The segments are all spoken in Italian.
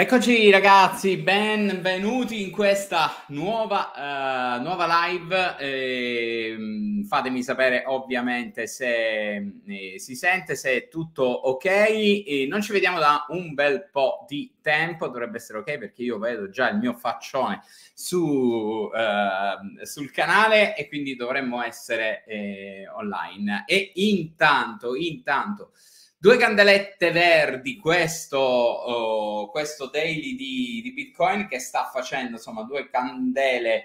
Eccoci ragazzi, benvenuti in questa nuova, uh, nuova live. Eh, fatemi sapere ovviamente se eh, si sente, se è tutto ok. E non ci vediamo da un bel po' di tempo, dovrebbe essere ok perché io vedo già il mio faccione su, uh, sul canale e quindi dovremmo essere eh, online. E intanto, intanto... Due candelette verdi, questo, oh, questo daily di, di, Bitcoin che sta facendo, insomma, due candele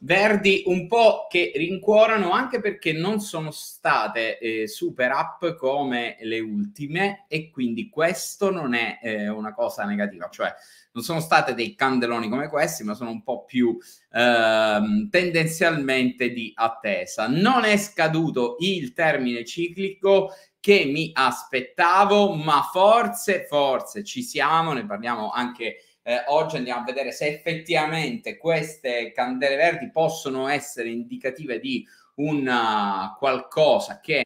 verdi un po' che rincuorano anche perché non sono state eh, super up come le ultime e quindi questo non è eh, una cosa negativa, cioè non sono state dei candeloni come questi, ma sono un po' più ehm, tendenzialmente di attesa. Non è scaduto il termine ciclico che mi aspettavo, ma forse, forse ci siamo, ne parliamo anche eh, oggi, andiamo a vedere se effettivamente queste candele verdi possono essere indicative di un eh, qualcosa che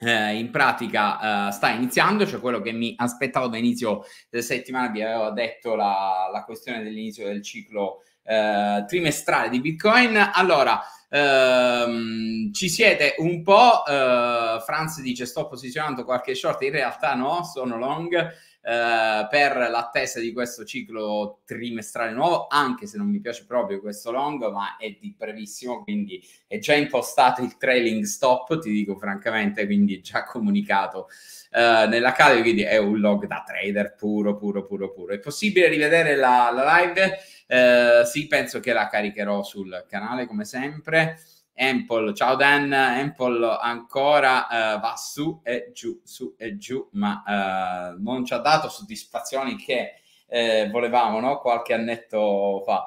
eh, in pratica eh, sta iniziando, cioè quello che mi aspettavo da inizio della settimana, vi avevo detto la, la questione dell'inizio del ciclo eh, trimestrale di Bitcoin. Allora, ehm, ci siete un po', eh, Franz dice sto posizionando qualche short, in realtà no, sono long. Uh, per l'attesa di questo ciclo trimestrale nuovo, anche se non mi piace proprio questo long, ma è di brevissimo, quindi è già impostato il trailing stop, ti dico francamente, quindi già comunicato uh, nella cade, quindi è un log da trader puro, puro, puro, puro. È possibile rivedere la, la live? Eh, sì, penso che la caricherò sul canale come sempre. Ample, ciao Dan, Ample ancora uh, va su e giù, su e giù, ma uh, non ci ha dato soddisfazioni che eh, volevamo no? qualche annetto fa.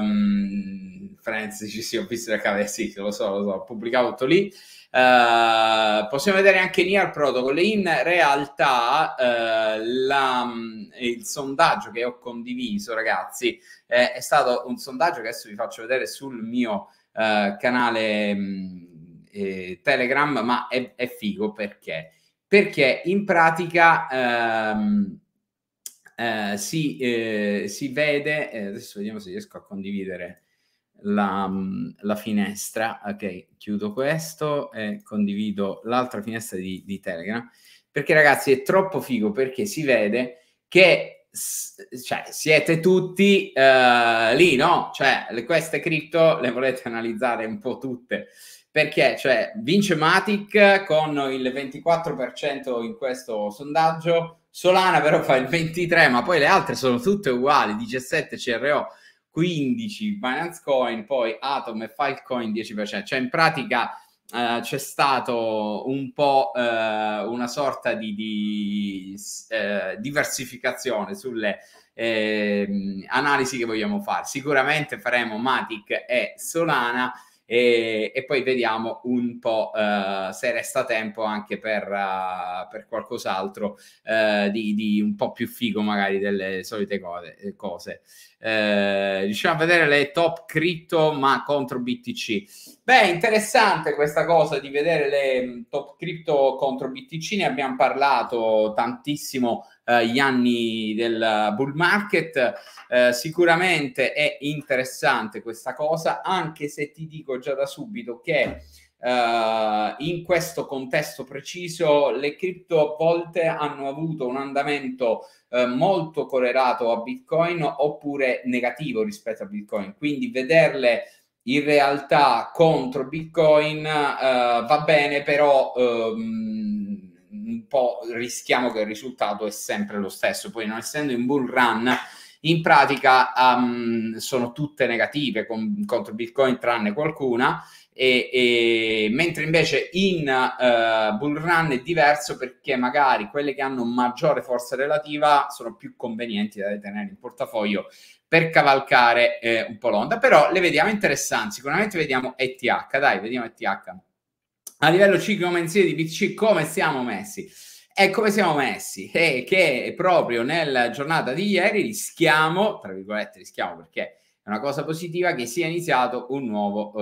Um, Francis, sì, ho visto la cave, sì, lo so, lo so, pubblicavo tutto lì. Uh, possiamo vedere anche Near Protocol. In realtà uh, la, mm, il sondaggio che ho condiviso, ragazzi, eh, è stato un sondaggio che adesso vi faccio vedere sul mio uh, canale mh, mm, eh, Telegram, ma è, è, figo perché? Perché in pratica... Ehm, si, eh, si, vede, adesso vediamo se riesco a condividere la, la finestra, ok, chiudo questo e condivido l'altra finestra di, di Telegram, perché ragazzi è troppo figo perché si vede che cioè, siete tutti uh, lì, no? Cioè, le, queste cripto le volete analizzare un po' tutte perché cioè, vince Matic con il 24% in questo sondaggio, Solana però fa il 23%, ma poi le altre sono tutte uguali, 17 CRO, 15, Binance Coin, poi Atom e Filecoin 10%, cioè in pratica eh, c'è stato un po' eh, una sorta di, di eh, diversificazione sulle ehm, analisi che vogliamo fare. Sicuramente faremo Matic e Solana. E, e, poi vediamo un po' uh, se resta tempo anche per, uh, per qualcos'altro uh, di, di, un po' più figo magari delle solite cose. cose eh, a vedere le top cripto ma contro BTC. Beh, interessante questa cosa di vedere le mm, top cripto contro BTC, ne abbiamo parlato tantissimo eh, gli anni del bull market, eh, sicuramente è interessante questa cosa, anche se ti dico già da subito che Uh, in questo contesto preciso le cripto a volte hanno avuto un andamento uh, molto correlato a Bitcoin oppure negativo rispetto a Bitcoin, quindi vederle in realtà contro Bitcoin uh, va bene, però um, un po' rischiamo che il risultato è sempre lo stesso, poi non essendo in bull run in pratica um, sono tutte negative con, contro Bitcoin tranne qualcuna e, e, mentre invece in uh, bull run è diverso perché magari quelle che hanno maggiore forza relativa sono più convenienti da tenere in portafoglio per cavalcare eh, un po' l'onda, però le vediamo interessanti, sicuramente vediamo ETH, dai, vediamo ETH. A livello ciclo mensile di BTC come siamo messi? E come siamo messi? E eh, che proprio nella giornata di ieri rischiamo, tra virgolette rischiamo perché è una cosa positiva che sia iniziato un nuovo,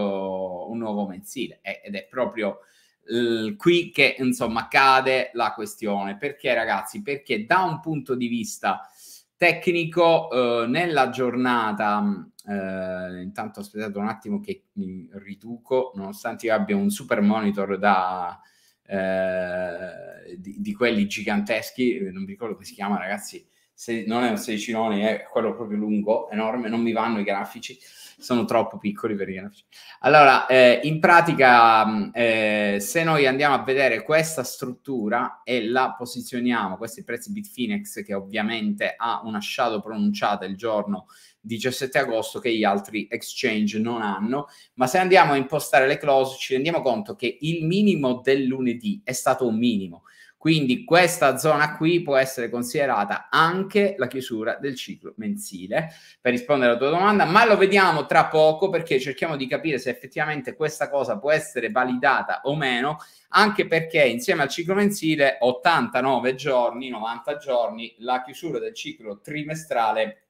uh, un nuovo mensile ed è proprio uh, qui che insomma cade la questione. Perché ragazzi? Perché da un punto di vista tecnico uh, nella giornata, mm, eh, intanto aspettate un attimo che mi riduco, nonostante io abbia un super monitor da... Di, di, quelli giganteschi, non mi ricordo come si chiama ragazzi, se, non è un 16 noni, è quello proprio lungo, enorme, non mi vanno i grafici, sono troppo piccoli per i grafici. Allora, eh, in pratica, eh, se noi andiamo a vedere questa struttura e la posizioniamo, questi prezzi Bitfinex, che ovviamente ha una shadow pronunciata il giorno 17 agosto che gli altri exchange non hanno, ma se andiamo a impostare le close ci rendiamo conto che il minimo del lunedì è stato un minimo, quindi questa zona qui può essere considerata anche la chiusura del ciclo mensile per rispondere alla tua domanda, ma lo vediamo tra poco perché cerchiamo di capire se effettivamente questa cosa può essere validata o meno, anche perché insieme al ciclo mensile 89 giorni, 90 giorni, la chiusura del ciclo trimestrale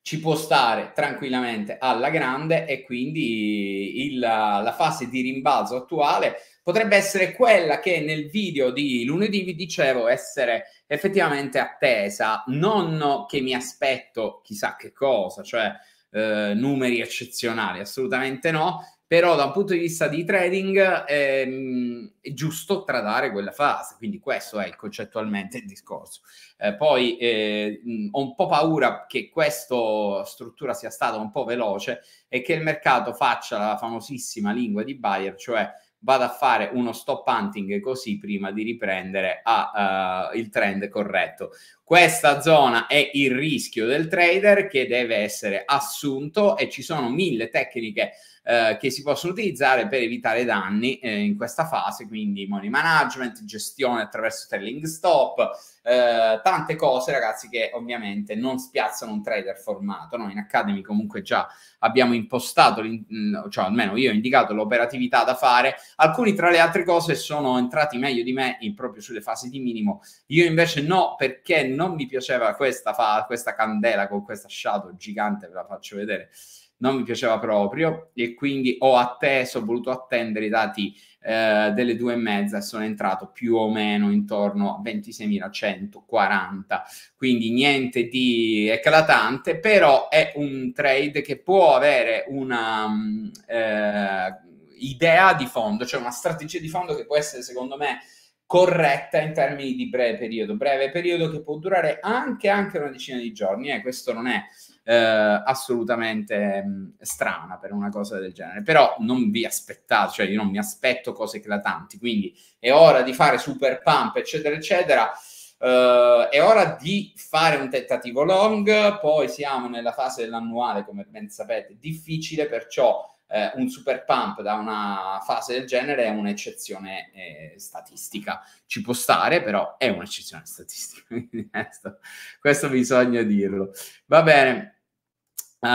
ci può stare tranquillamente alla grande e quindi il, la fase di rimbalzo attuale potrebbe essere quella che nel video di lunedì vi dicevo essere effettivamente attesa, non che mi aspetto chissà che cosa, cioè eh, numeri eccezionali, assolutamente no, però da un punto di vista di trading ehm, è giusto tradare quella fase, quindi questo è concettualmente il discorso. Eh, poi eh, ho un po' paura che questa struttura sia stata un po' veloce e che il mercato faccia la famosissima lingua di Bayer, cioè vado a fare uno stop hunting così prima di riprendere a, uh, il trend corretto. Questa zona è il rischio del trader che deve essere assunto e ci sono mille tecniche eh, che si possono utilizzare per evitare danni eh, in questa fase, quindi money management, gestione attraverso trailing stop, eh, tante cose ragazzi che ovviamente non spiazzano un trader formato. Noi in Academy comunque già abbiamo impostato, mm, cioè almeno io ho indicato l'operatività da fare, alcuni tra le altre cose sono entrati meglio di me in, proprio sulle fasi di minimo, io invece no perché non mi piaceva questa, fa, questa candela con questa shadow gigante, ve la faccio vedere, non mi piaceva proprio e quindi ho atteso, ho voluto attendere i dati eh, delle due e mezza e sono entrato più o meno intorno a 26.140, quindi niente di eclatante, però è un trade che può avere una... Mm, eh, idea di fondo, cioè una strategia di fondo che può essere secondo me corretta in termini di breve periodo, breve periodo che può durare anche, anche una decina di giorni e eh, questo non è eh, assolutamente mh, mm, strana per una cosa del genere, però non vi aspettate, cioè io non mi aspetto cose eclatanti, quindi è ora di fare super pump eccetera eccetera, eh, è ora di fare un tentativo long, poi siamo nella fase dell'annuale come ben sapete difficile, perciò eh, un super pump da una fase del genere è un'eccezione eh, statistica. Ci può stare, però è un'eccezione statistica. questo, questo bisogna dirlo. Va bene. Uh,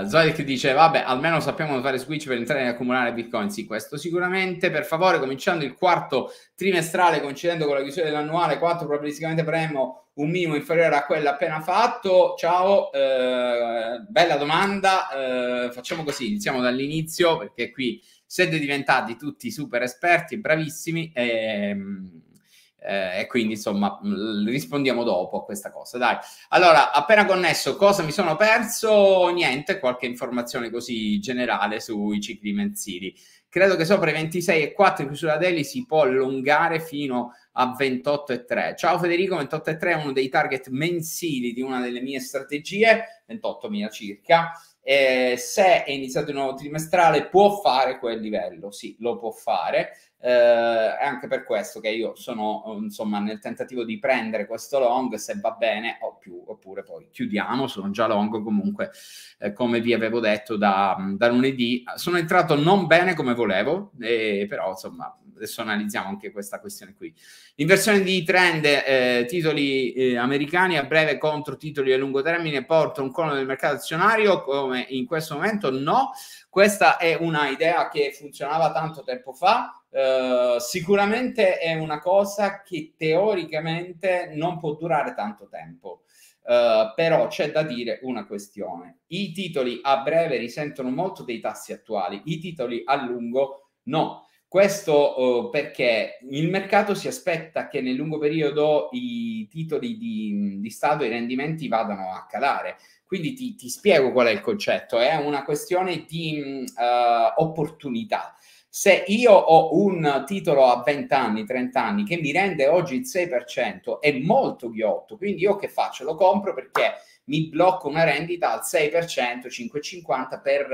ah, Zodik dice: Vabbè, almeno sappiamo fare switch per entrare e accumulare bitcoin. Sì, questo sicuramente. Per favore, cominciando il quarto trimestrale, coincidendo con la chiusura dell'annuale 4, probabilisticamente premo un minimo inferiore a quello appena fatto. Ciao, eh, bella domanda. Eh, facciamo così: iniziamo dall'inizio perché qui siete diventati tutti super esperti, bravissimi. Ehm, eh, e quindi insomma mm, rispondiamo dopo a questa cosa. Dai, allora appena connesso, cosa mi sono perso? Niente, qualche informazione così generale sui cicli mensili. Credo che sopra i 26 e 4 chiusura daily si può allungare fino a 28 e 3. Ciao Federico, 28 e 3 è uno dei target mensili di una delle mie strategie, 28.000 circa. Eh, se è iniziato il nuovo trimestrale può fare quel livello, sì, lo può fare. Eh, è anche per questo che io sono insomma nel tentativo di prendere questo long se va bene o più, oppure poi chiudiamo, sono già long comunque eh, come vi avevo detto da, da, lunedì, sono entrato non bene come volevo, eh, però insomma adesso analizziamo anche questa questione qui. inversione di trend eh, titoli eh, americani a breve contro titoli a lungo termine porta un cono del mercato azionario come in questo momento no, questa è una idea che funzionava tanto tempo fa, eh, sicuramente è una cosa che teoricamente non può durare tanto tempo. Uh, però c'è da dire una questione. I titoli a breve risentono molto dei tassi attuali, i titoli a lungo no. Questo uh, perché il mercato si aspetta che nel lungo periodo i titoli di, di Stato, i rendimenti vadano a calare. Quindi ti, ti, spiego qual è il concetto, è una questione di uh, opportunità. Se io ho un titolo a 20 anni, 30 anni che mi rende oggi il 6%, è molto ghiotto, quindi io che faccio? Lo compro perché mi blocco una rendita al 6%, 5,50 per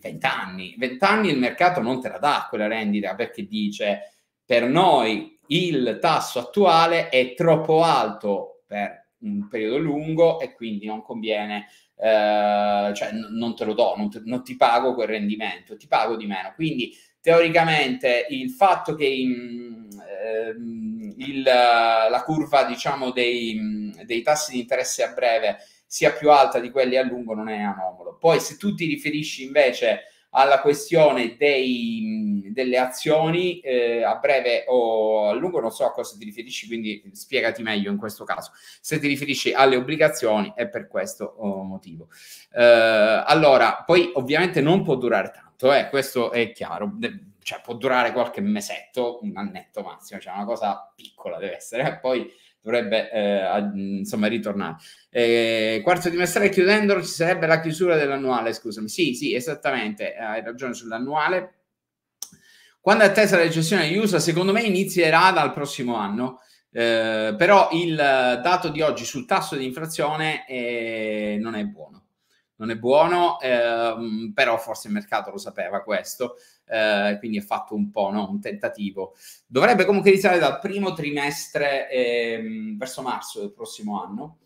20 anni. 20 anni il mercato non te la dà quella rendita perché dice per noi il tasso attuale è troppo alto per un periodo lungo e quindi non conviene, eh, cioè n- non te lo do, non, te- non, ti pago quel rendimento, ti pago di meno. Quindi teoricamente il fatto che in, ehm, il, la curva diciamo dei, dei tassi di interesse a breve sia più alta di quelli a lungo non è anomalo. Poi se tu ti riferisci invece alla questione dei, delle azioni eh, a breve o a lungo, non so a cosa ti riferisci, quindi spiegati meglio in questo caso. Se ti riferisci alle obbligazioni è per questo oh, motivo. Eh, allora, poi ovviamente non può durare tanto, eh, questo è chiaro. De- cioè, può durare qualche mesetto, un annetto massimo, cioè una cosa piccola deve essere, eh. poi dovrebbe eh, insomma ritornare. Eh, quarto trimestrale chiudendolo ci sarebbe la chiusura dell'annuale, scusami. Sì, sì, esattamente, hai ragione sull'annuale. Quando è attesa la recessione degli USA, secondo me inizierà dal prossimo anno. Eh, però il dato di oggi sul tasso di inflazione eh, non è buono non è buono, ehm, però forse il mercato lo sapeva questo, eh, quindi ha fatto un po' no? un tentativo. Dovrebbe comunque iniziare dal primo trimestre ehm, verso marzo del prossimo anno.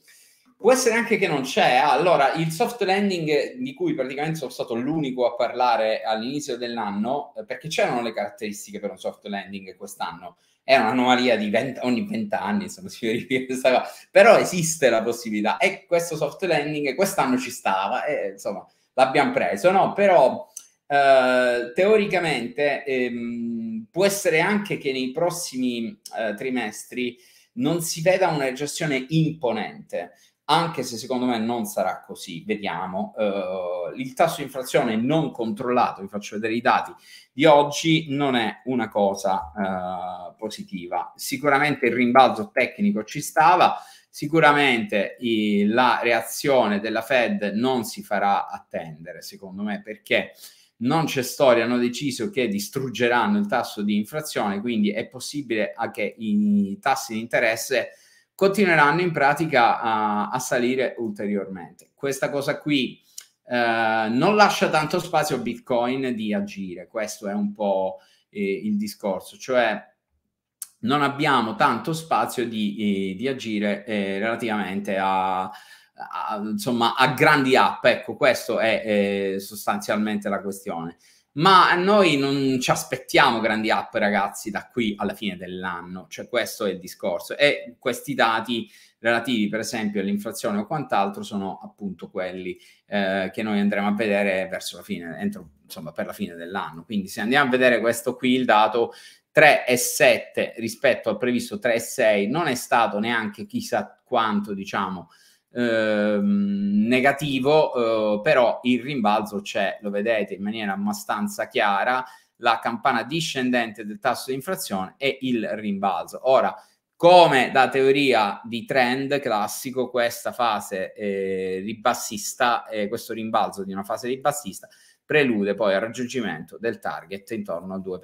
Può essere anche che non c'è. allora, il soft landing di cui praticamente sono stato l'unico a parlare all'inizio dell'anno, eh, perché c'erano le caratteristiche per un soft landing quest'anno è un'anomalia di 20, ogni 20 anni, insomma, si questa cosa. Però esiste la possibilità e questo soft landing quest'anno ci stava e insomma l'abbiamo preso, no? Però eh, teoricamente ehm, può essere anche che nei prossimi eh, trimestri non si veda una recessione imponente anche se secondo me non sarà così, vediamo. Uh, il tasso di inflazione non controllato, vi faccio vedere i dati di oggi, non è una cosa uh, positiva. Sicuramente il rimbalzo tecnico ci stava, sicuramente i, la reazione della Fed non si farà attendere, secondo me, perché non c'è storia, hanno deciso che distruggeranno il tasso di inflazione, quindi è possibile che i tassi di interesse continueranno in pratica a, a salire ulteriormente. Questa cosa qui eh, non lascia tanto spazio a Bitcoin di agire, questo è un po' eh, il discorso, cioè non abbiamo tanto spazio di, eh, di agire eh, relativamente a, a, insomma, a grandi app, ecco, questa è eh, sostanzialmente la questione. Ma noi non ci aspettiamo grandi app, ragazzi, da qui alla fine dell'anno. Cioè, questo è il discorso. E questi dati relativi, per esempio, all'inflazione o quant'altro, sono appunto quelli eh, che noi andremo a vedere verso la fine, entro, insomma, per la fine dell'anno. Quindi, se andiamo a vedere questo qui, il dato 3,7 rispetto al previsto 3,6 non è stato neanche chissà quanto, diciamo, Ehm, negativo, eh, però il rimbalzo c'è, lo vedete in maniera abbastanza chiara, la campana discendente del tasso di inflazione e il rimbalzo. Ora, come da teoria di trend classico, questa fase eh, ribassista, eh, questo rimbalzo di una fase ribassista prelude poi al raggiungimento del target intorno al 2%.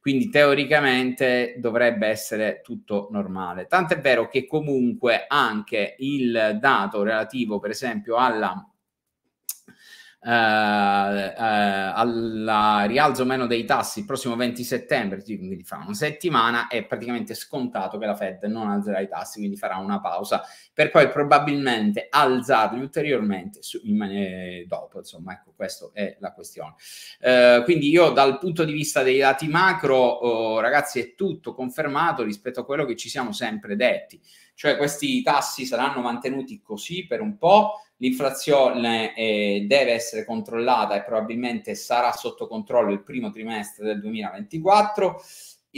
Quindi teoricamente dovrebbe essere tutto normale. Tant'è vero che comunque anche il dato relativo, per esempio, alla eh, eh, al rialzo meno dei tassi il prossimo 20 settembre, quindi fra una settimana, è praticamente scontato che la Fed non alzerà i tassi, quindi farà una pausa, per poi probabilmente alzarli ulteriormente su, in, eh, dopo. Insomma, ecco, questa è la questione. Eh, quindi io dal punto di vista dei dati macro, oh, ragazzi, è tutto confermato rispetto a quello che ci siamo sempre detti, cioè questi tassi saranno mantenuti così per un po' l'inflazione eh, deve essere controllata e probabilmente sarà sotto controllo il primo trimestre del 2024.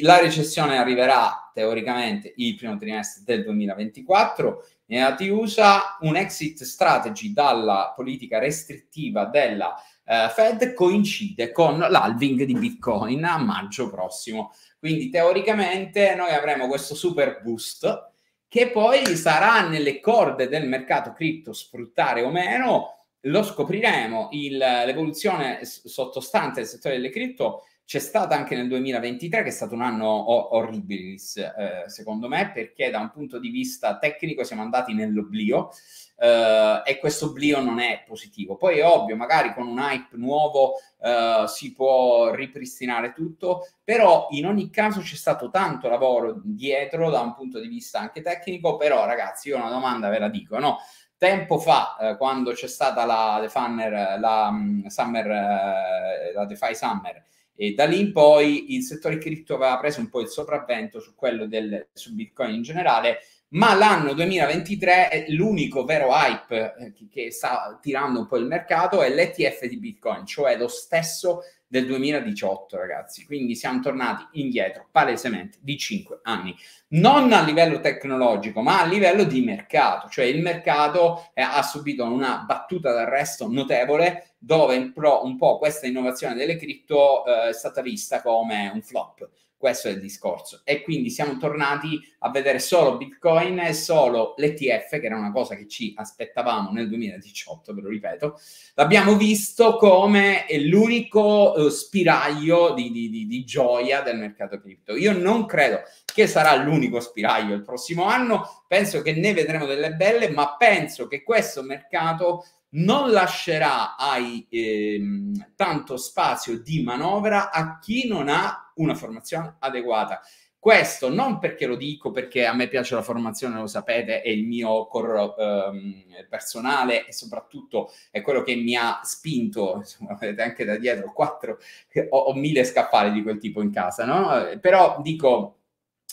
La recessione arriverà teoricamente il primo trimestre del 2024. Nella dati USA, un exit strategy dalla politica restrittiva della eh, Fed coincide con l'halving di Bitcoin a maggio prossimo. Quindi teoricamente noi avremo questo super boost che poi sarà nelle corde del mercato cripto sfruttare o meno, lo scopriremo. Il, l'evoluzione sottostante del settore delle cripto c'è stata anche nel 2023, che è stato un anno orribile, eh, secondo me, perché da un punto di vista tecnico siamo andati nell'oblio eh, e questo oblio non è positivo. Poi è ovvio, magari con un hype nuovo eh, si può ripristinare tutto, però in ogni caso c'è stato tanto lavoro dietro da un punto di vista anche tecnico, però ragazzi io una domanda ve la dico, no? Tempo fa, eh, quando c'è stata la, The la, um, Summer, eh, la DeFi Summer, e da lì in poi il settore cripto aveva preso un po' il sopravvento su quello del, su Bitcoin in generale ma l'anno 2023 è l'unico vero hype eh, che sta tirando un po' il mercato è l'ETF di Bitcoin, cioè lo stesso del 2018, ragazzi. Quindi siamo tornati indietro palesemente di 5 anni, non a livello tecnologico, ma a livello di mercato, cioè il mercato eh, ha subito una battuta d'arresto notevole dove però un po' questa innovazione delle cripto eh, è stata vista come un flop questo è il discorso. E quindi siamo tornati a vedere solo Bitcoin e solo l'ETF, che era una cosa che ci aspettavamo nel 2018, ve lo ripeto. L'abbiamo visto come l'unico eh, spiraglio di, di, di, di gioia del mercato cripto. Io non credo che sarà l'unico spiraglio il prossimo anno, penso che ne vedremo delle belle, ma penso che questo mercato non lascerà ai, ehm, tanto spazio di manovra a chi non ha una formazione adeguata. Questo non perché lo dico, perché a me piace la formazione, lo sapete, è il mio core ehm, personale e soprattutto è quello che mi ha spinto, insomma, vedete anche da dietro, quattro, ho, ho mille scaffali di quel tipo in casa, no? Però dico,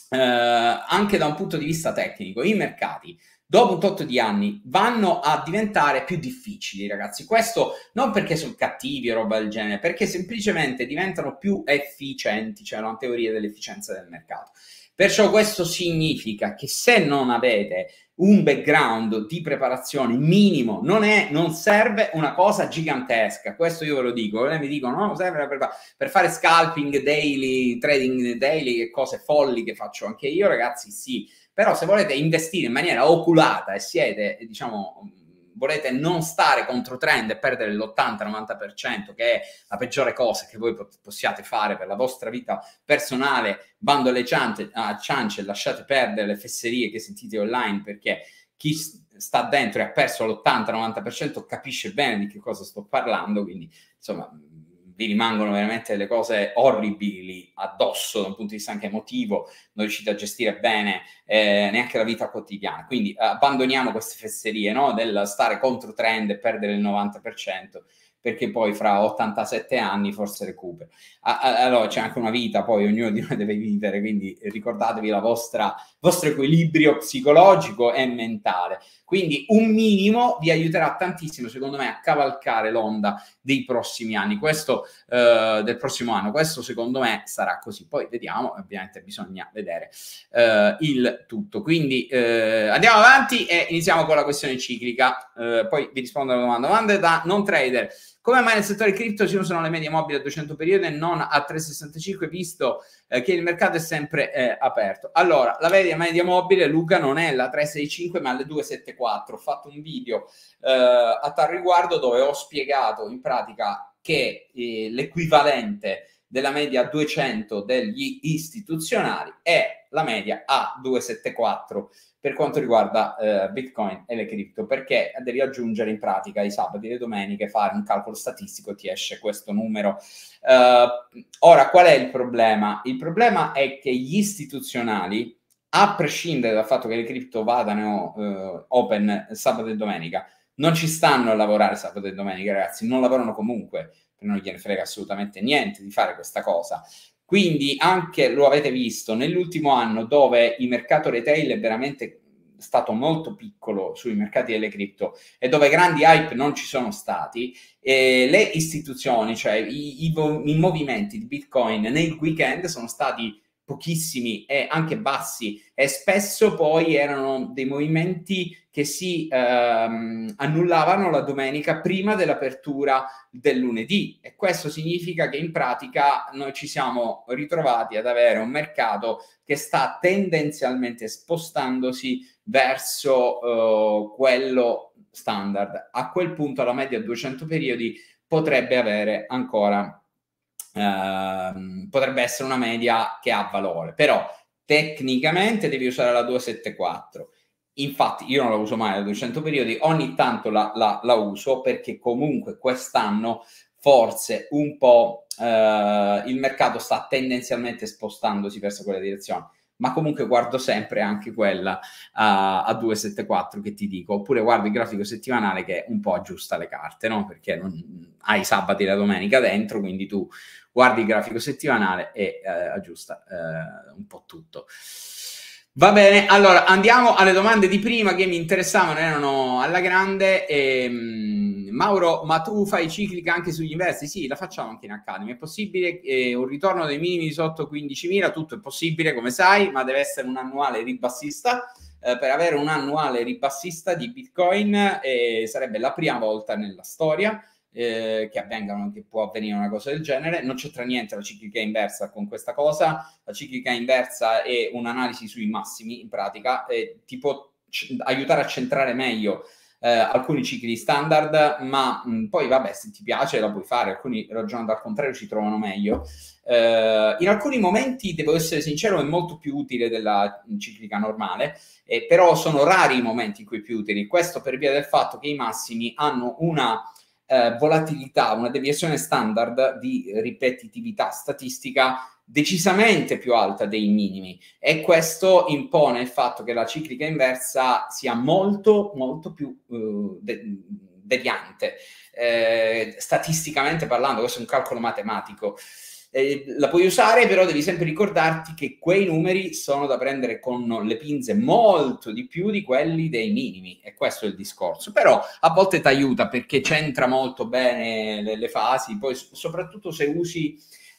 eh, anche da un punto di vista tecnico, i mercati, dopo un tot di anni vanno a diventare più difficili, ragazzi. Questo non perché sono cattivi o roba del genere, perché semplicemente diventano più efficienti, cioè una teoria dell'efficienza del mercato. Perciò questo significa che se non avete un background di preparazione minimo, non, è, non serve una cosa gigantesca. Questo io ve lo dico, lei eh, mi dicono no, serve per, per fare scalping daily, trading daily, che cose folli che faccio anche io, ragazzi, sì però se volete investire in maniera oculata e siete, diciamo, volete non stare contro trend e perdere l'80-90%, che è la peggiore cosa che voi possiate fare per la vostra vita personale, bando alle ciance, ah, ciance lasciate perdere le fesserie che sentite online perché chi sta dentro e ha perso l'80-90% capisce bene di che cosa sto parlando, quindi insomma vi rimangono veramente delle cose orribili addosso da un punto di vista anche emotivo, non riuscite a gestire bene eh, neanche la vita quotidiana. Quindi eh, abbandoniamo queste fesserie no? del stare contro trend e perdere il 90% perché poi fra 87 anni forse recupera. Allora c'è anche una vita, poi ognuno di noi deve vivere, quindi ricordatevi il vostro equilibrio psicologico e mentale. Quindi un minimo vi aiuterà tantissimo, secondo me, a cavalcare l'onda dei prossimi anni, questo eh, del prossimo anno. Questo secondo me sarà così. Poi vediamo, ovviamente bisogna vedere eh, il tutto. Quindi eh, andiamo avanti e iniziamo con la questione ciclica. Eh, poi vi rispondo alla domanda. Domande da non trader come mai nel settore cripto ci sono le medie mobili a 200 periodi e non a 365, visto eh, che il mercato è sempre eh, aperto? Allora, la media, media mobile, Luca, non è la 365, ma la 274. Ho fatto un video eh, a tal riguardo dove ho spiegato in pratica che eh, l'equivalente della media 200 degli istituzionali e la media a 274 per quanto riguarda eh, Bitcoin e le cripto, perché devi aggiungere in pratica i sabati e le domeniche, fare un calcolo statistico e ti esce questo numero. Uh, ora, qual è il problema? Il problema è che gli istituzionali, a prescindere dal fatto che le cripto vadano uh, open sabato e domenica, non ci stanno a lavorare sabato e domenica, ragazzi, non lavorano comunque non gliene frega assolutamente niente di fare questa cosa. Quindi anche lo avete visto nell'ultimo anno dove il mercato retail è veramente stato molto piccolo sui mercati delle cripto e dove grandi hype non ci sono stati, eh, le istituzioni, cioè i, i, i movimenti di Bitcoin nel weekend sono stati pochissimi e anche bassi e spesso poi erano dei movimenti che si ehm, annullavano la domenica prima dell'apertura del lunedì e questo significa che in pratica noi ci siamo ritrovati ad avere un mercato che sta tendenzialmente spostandosi verso eh, quello standard. A quel punto la media 200 periodi potrebbe avere ancora ehm, potrebbe essere una media che ha valore, però tecnicamente devi usare la 274 Infatti io non la uso mai la 200 periodi, ogni tanto la, la, la uso perché comunque quest'anno forse un po' eh, il mercato sta tendenzialmente spostandosi verso quella direzione ma comunque guardo sempre anche quella a, a 274 che ti dico, oppure guardo il grafico settimanale che un po' aggiusta le carte, no? Perché non, hai sabato e la domenica dentro, quindi tu guardi il grafico settimanale e eh, aggiusta eh, un po' tutto. Va bene, allora andiamo alle domande di prima che mi interessavano, erano alla grande. E, um, Mauro, ma tu fai ciclica anche sugli inversi? Sì, la facciamo anche in Academy. È possibile eh, un ritorno dei minimi sotto 15.000? Tutto è possibile, come sai, ma deve essere un annuale ribassista. Eh, per avere un annuale ribassista di Bitcoin eh, sarebbe la prima volta nella storia eh, che avvengano, che può avvenire una cosa del genere. Non c'entra niente la ciclica inversa con questa cosa. La ciclica inversa è un'analisi sui massimi, in pratica, e ti può c- aiutare a centrare meglio eh, alcuni cicli standard, ma mh, mm, poi vabbè, se ti piace la puoi fare, alcuni ragionando al contrario ci trovano meglio. Eh, in alcuni momenti, devo essere sincero, è molto più utile della ciclica normale, eh, però sono rari i momenti in cui è più utile. Questo per via del fatto che i massimi hanno una eh, volatilità, una deviazione standard di ripetitività statistica decisamente più alta dei minimi e questo impone il fatto che la ciclica inversa sia molto molto più eh, de- deviante eh, statisticamente parlando questo è un calcolo matematico eh, la puoi usare, però devi sempre ricordarti che quei numeri sono da prendere con le pinze molto di più di quelli dei minimi, e questo è il discorso. Però a volte ti aiuta perché c'entra molto bene le, le fasi, poi soprattutto se usi...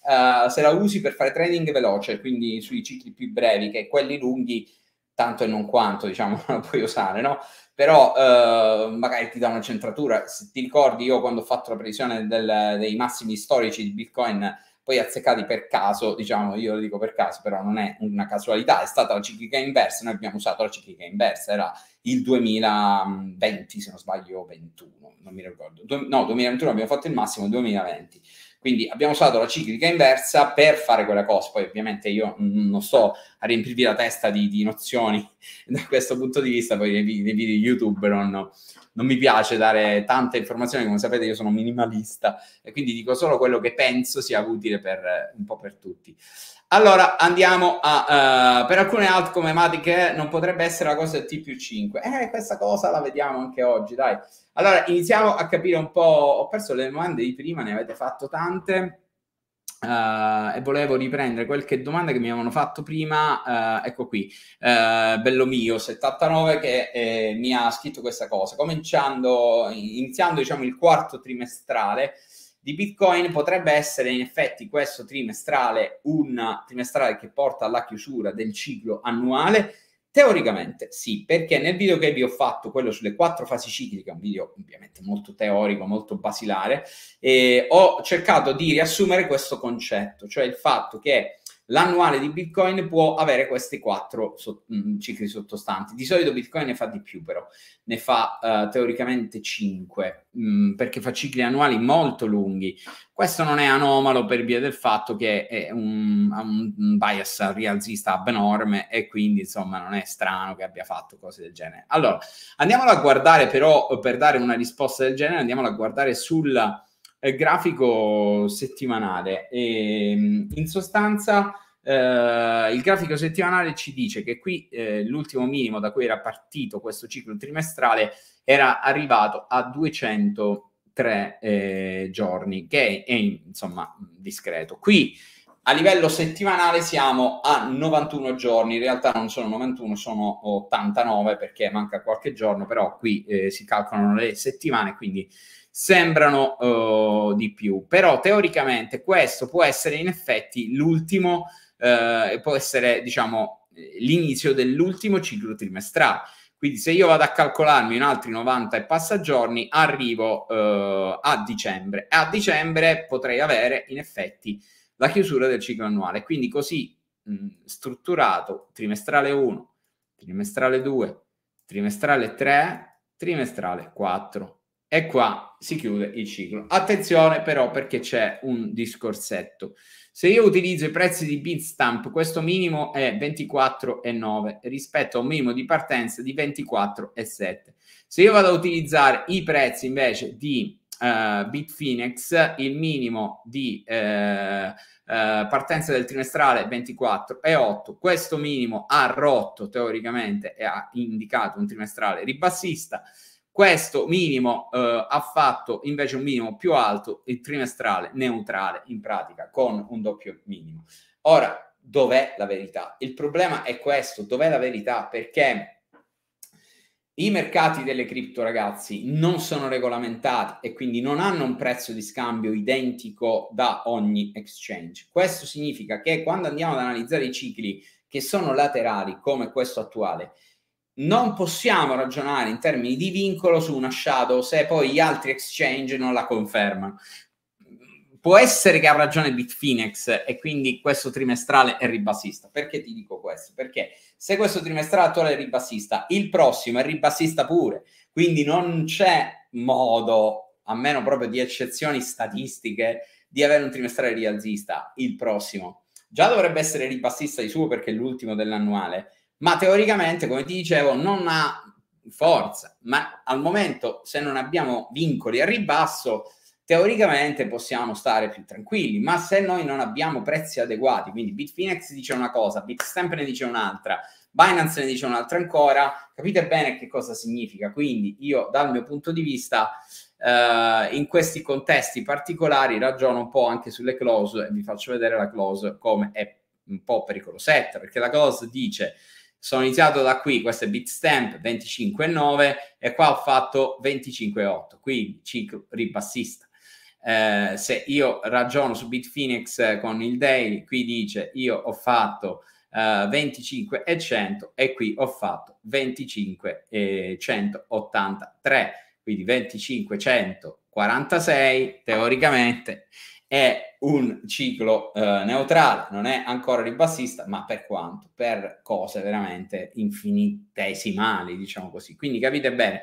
Uh, se la usi per fare training veloce, quindi sui cicli più brevi, che quelli lunghi, tanto e non quanto, diciamo, la puoi usare, no? Però uh, magari ti dà una centratura. Se ti ricordi, io quando ho fatto la previsione del, dei massimi storici di Bitcoin poi azzeccati per caso, diciamo, io lo dico per caso, però non è una casualità, è stata la ciclica inversa, noi abbiamo usato la ciclica inversa, era il 2020, se non sbaglio, 21, non mi ricordo, no, 2021 abbiamo fatto il massimo, 2020. Quindi abbiamo usato la ciclica inversa per fare quella cosa. Poi ovviamente io non sto a riempirvi la testa di, di nozioni da questo punto di vista, poi nei, nei video YouTube non, non, mi piace dare tante informazioni, come sapete io sono minimalista e quindi dico solo quello che penso sia utile per un po' per tutti. Allora andiamo a uh, per alcune outcome ematiche eh, non potrebbe essere la cosa del T più 5. Eh, questa cosa la vediamo anche oggi, dai. Allora iniziamo a capire un po'. Ho perso le domande di prima, ne avete fatto tante. Uh, e volevo riprendere qualche domanda che mi avevano fatto prima, uh, ecco qui, uh, bello mio 79 che eh, mi ha scritto questa cosa, cominciando, iniziando diciamo il quarto trimestrale, di Bitcoin potrebbe essere in effetti questo trimestrale un trimestrale che porta alla chiusura del ciclo annuale? Teoricamente sì, perché nel video che vi ho fatto, quello sulle quattro fasi cicliche, un video ovviamente molto teorico, molto basilare, eh, ho cercato di riassumere questo concetto, cioè il fatto che l'annuale di Bitcoin può avere questi quattro so- mm, cicli sottostanti. Di solito Bitcoin ne fa di più, però ne fa uh, teoricamente cinque, mm, perché fa cicli annuali molto lunghi. Questo non è anomalo per via del fatto che è un, un bias rialzista abnorme e quindi insomma non è strano che abbia fatto cose del genere. Allora, andiamolo a guardare però, per dare una risposta del genere, andiamolo a guardare sulla eh, grafico settimanale. E, ehm, in sostanza, eh, il grafico settimanale ci dice che qui eh, l'ultimo minimo da cui era partito questo ciclo trimestrale era arrivato a 203 eh, giorni, che è, è insomma discreto. Qui a livello settimanale siamo a 91 giorni, in realtà non sono 91, sono 89 perché manca qualche giorno, però qui eh, si calcolano le settimane, quindi sembrano eh, di più. Però teoricamente questo può essere in effetti l'ultimo, eh, può essere diciamo l'inizio dell'ultimo ciclo trimestrale. Quindi se io vado a calcolarmi in altri 90 e passa giorni, arrivo eh, a dicembre. A dicembre potrei avere in effetti la chiusura del ciclo annuale. Quindi così mh, strutturato trimestrale 1, trimestrale 2, trimestrale 3, trimestrale 4. E qua si chiude il ciclo. Attenzione però perché c'è un discorsetto. Se io utilizzo i prezzi di Bitstamp, questo minimo è 24,9 rispetto a un minimo di partenza di 24,7. Se io vado a utilizzare i prezzi invece di uh, Bitfinex il minimo di eh, Uh, partenza del trimestrale 24 e 8. Questo minimo ha rotto teoricamente e ha indicato un trimestrale ribassista. Questo minimo uh, ha fatto invece un minimo più alto, il trimestrale neutrale in pratica con un doppio minimo. Ora, dov'è la verità? Il problema è questo, dov'è la verità? Perché i mercati delle cripto, ragazzi, non sono regolamentati e quindi non hanno un prezzo di scambio identico da ogni exchange. Questo significa che quando andiamo ad analizzare i cicli che sono laterali, come questo attuale, non possiamo ragionare in termini di vincolo su una shadow se poi gli altri exchange non la confermano può essere che ha ragione Bitfinex e quindi questo trimestrale è ribassista. Perché ti dico questo? Perché se questo trimestrale attuale è ribassista, il prossimo è ribassista pure. Quindi non c'è modo, a meno proprio di eccezioni statistiche, di avere un trimestrale rialzista il prossimo. Già dovrebbe essere ribassista di suo perché è l'ultimo dell'annuale, ma teoricamente, come ti dicevo, non ha forza. Ma al momento, se non abbiamo vincoli a ribasso, teoricamente possiamo stare più tranquilli, ma se noi non abbiamo prezzi adeguati, quindi Bitfinex dice una cosa, Bitstamp ne dice un'altra, Binance ne dice un'altra ancora, capite bene che cosa significa. Quindi io dal mio punto di vista eh, in questi contesti particolari ragiono un po' anche sulle clause e vi faccio vedere la clause come è un po' pericolosetta, perché la clause dice sono iniziato da qui, questo è Bitstamp 25,9 e qua ho fatto 25,8, quindi ciclo ribassista eh, se io ragiono su Bitfinex eh, con il daily, qui dice io ho fatto eh, 25 e 100 e qui ho fatto 25 e 183, quindi 25 146 teoricamente è un ciclo eh, neutrale, non è ancora ribassista, ma per quanto? Per cose veramente infinitesimali, diciamo così. Quindi capite bene,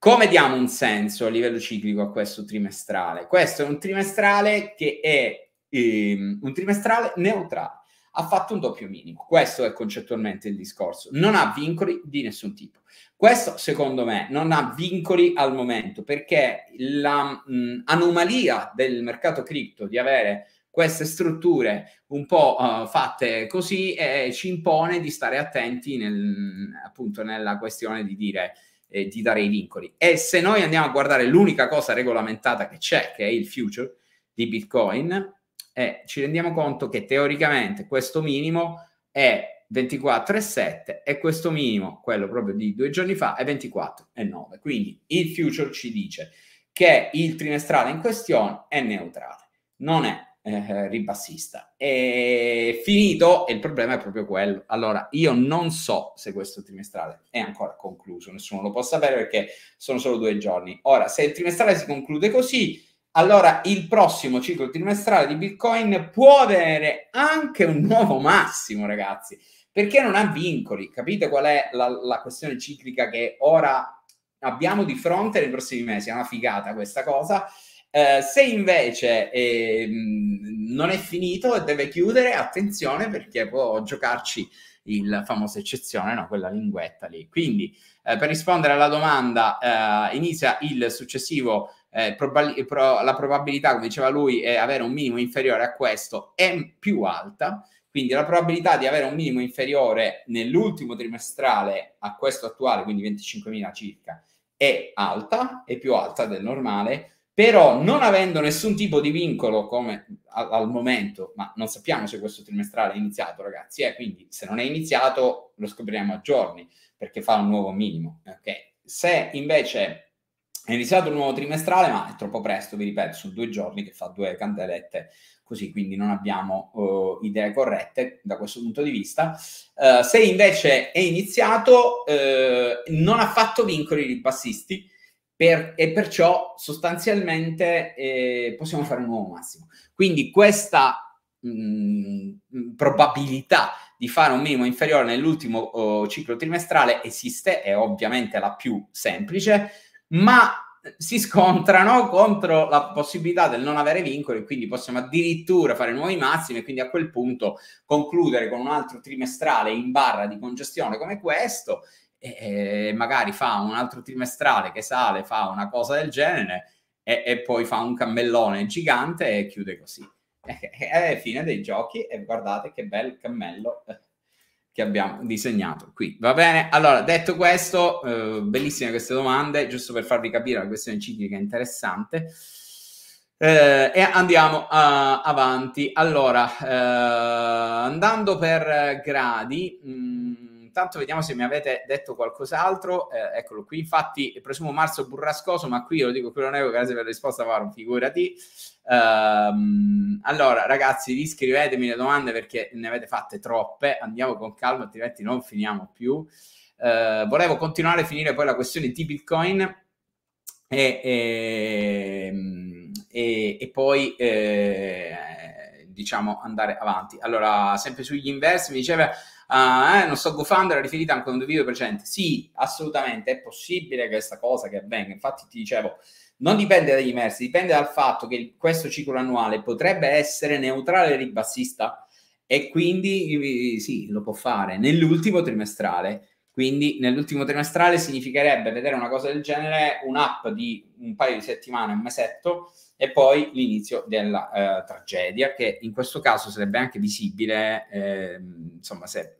come diamo un senso a livello ciclico a questo trimestrale? Questo è un trimestrale che è ehm, un trimestrale neutrale ha fatto un doppio minimo. Questo è concettualmente il discorso. Non ha vincoli di nessun tipo. Questo, secondo me, non ha vincoli al momento perché l'anomalia del mercato cripto di avere queste strutture un po' uh, fatte così eh, ci impone di stare attenti nel, appunto nella questione di dire eh, di dare i vincoli. E se noi andiamo a guardare l'unica cosa regolamentata che c'è, che è il future di Bitcoin, eh, ci rendiamo conto che teoricamente questo minimo è 24,7 e questo minimo, quello proprio di due giorni fa, è 24,9. Quindi il future ci dice che il trimestrale in questione è neutrale, non è eh, ribassista. È finito, e il problema è proprio quello. Allora, io non so se questo trimestrale è ancora concluso, nessuno lo può sapere perché sono solo due giorni. Ora, se il trimestrale si conclude così, allora il prossimo ciclo trimestrale di Bitcoin può avere anche un nuovo massimo, ragazzi, perché non ha vincoli. Capite qual è la, la questione ciclica che ora abbiamo di fronte nei prossimi mesi? È una figata questa cosa eh, se invece eh, non è finito e deve chiudere, attenzione perché può giocarci il famoso eccezione, no? quella linguetta lì. Quindi eh, per rispondere alla domanda eh, inizia il successivo, eh, probab- pro- la probabilità, come diceva lui, è avere un minimo inferiore a questo è più alta. Quindi la probabilità di avere un minimo inferiore nell'ultimo trimestrale a questo attuale, quindi 25.000 circa, è alta, è più alta del normale, però non avendo nessun tipo di vincolo come al, al, momento, ma non sappiamo se questo trimestrale è iniziato, ragazzi, eh, quindi se non è iniziato lo scopriremo a giorni perché fa un nuovo minimo. Okay? Se invece è iniziato un nuovo trimestrale, ma è troppo presto, vi ripeto, su due giorni che fa due candelette così, quindi non abbiamo uh, idee corrette da questo punto di vista. Uh, se invece è iniziato, uh, non ha fatto vincoli i passisti per, e perciò sostanzialmente eh, possiamo fare un nuovo massimo. Quindi questa mh, mm, mm, probabilità di fare un minimo inferiore nell'ultimo oh, ciclo trimestrale esiste, è ovviamente la più semplice, ma si scontrano contro la possibilità del non avere vincoli, quindi possiamo addirittura fare nuovi massimi e quindi a quel punto concludere con un altro trimestrale in barra di congestione come questo e, magari fa un altro trimestrale che sale, fa una cosa del genere e, e poi fa un cammellone gigante e chiude così. È fine dei giochi e guardate che bel cammello eh, che abbiamo disegnato qui. Va bene? Allora, detto questo, eh, bellissime queste domande, giusto per farvi capire la questione ciclica interessante. Eh, e andiamo uh, avanti. Allora, eh, andando per gradi... Mh, mm, intanto vediamo se mi avete detto qualcos'altro. Eh, eccolo qui. Infatti, presumo marzo burrascoso, ma qui lo dico quello nego, grazie per la risposta, Varo, figurati. Um, allora, ragazzi, riscrivetemi le domande perché ne avete fatte troppe. Andiamo con calma, altrimenti non finiamo più. Uh, volevo continuare a finire poi la questione di Bitcoin e, e, ehm, e, e poi. Eh, diciamo andare avanti. Allora, sempre sugli inversi, mi diceva, ah, eh, non so, GoFund era riferita anche a un video precedente. Sì, assolutamente, è possibile che questa cosa che avvenga. Infatti ti dicevo, non dipende dagli inversi, dipende dal fatto che questo ciclo annuale potrebbe essere neutrale ribassista e quindi eh, sì, lo può fare nell'ultimo trimestrale. Quindi nell'ultimo trimestrale significherebbe vedere una cosa del genere, un'app di un paio di settimane, un mesetto, e poi l'inizio della eh, tragedia, che in questo caso sarebbe anche visibile, eh, insomma, se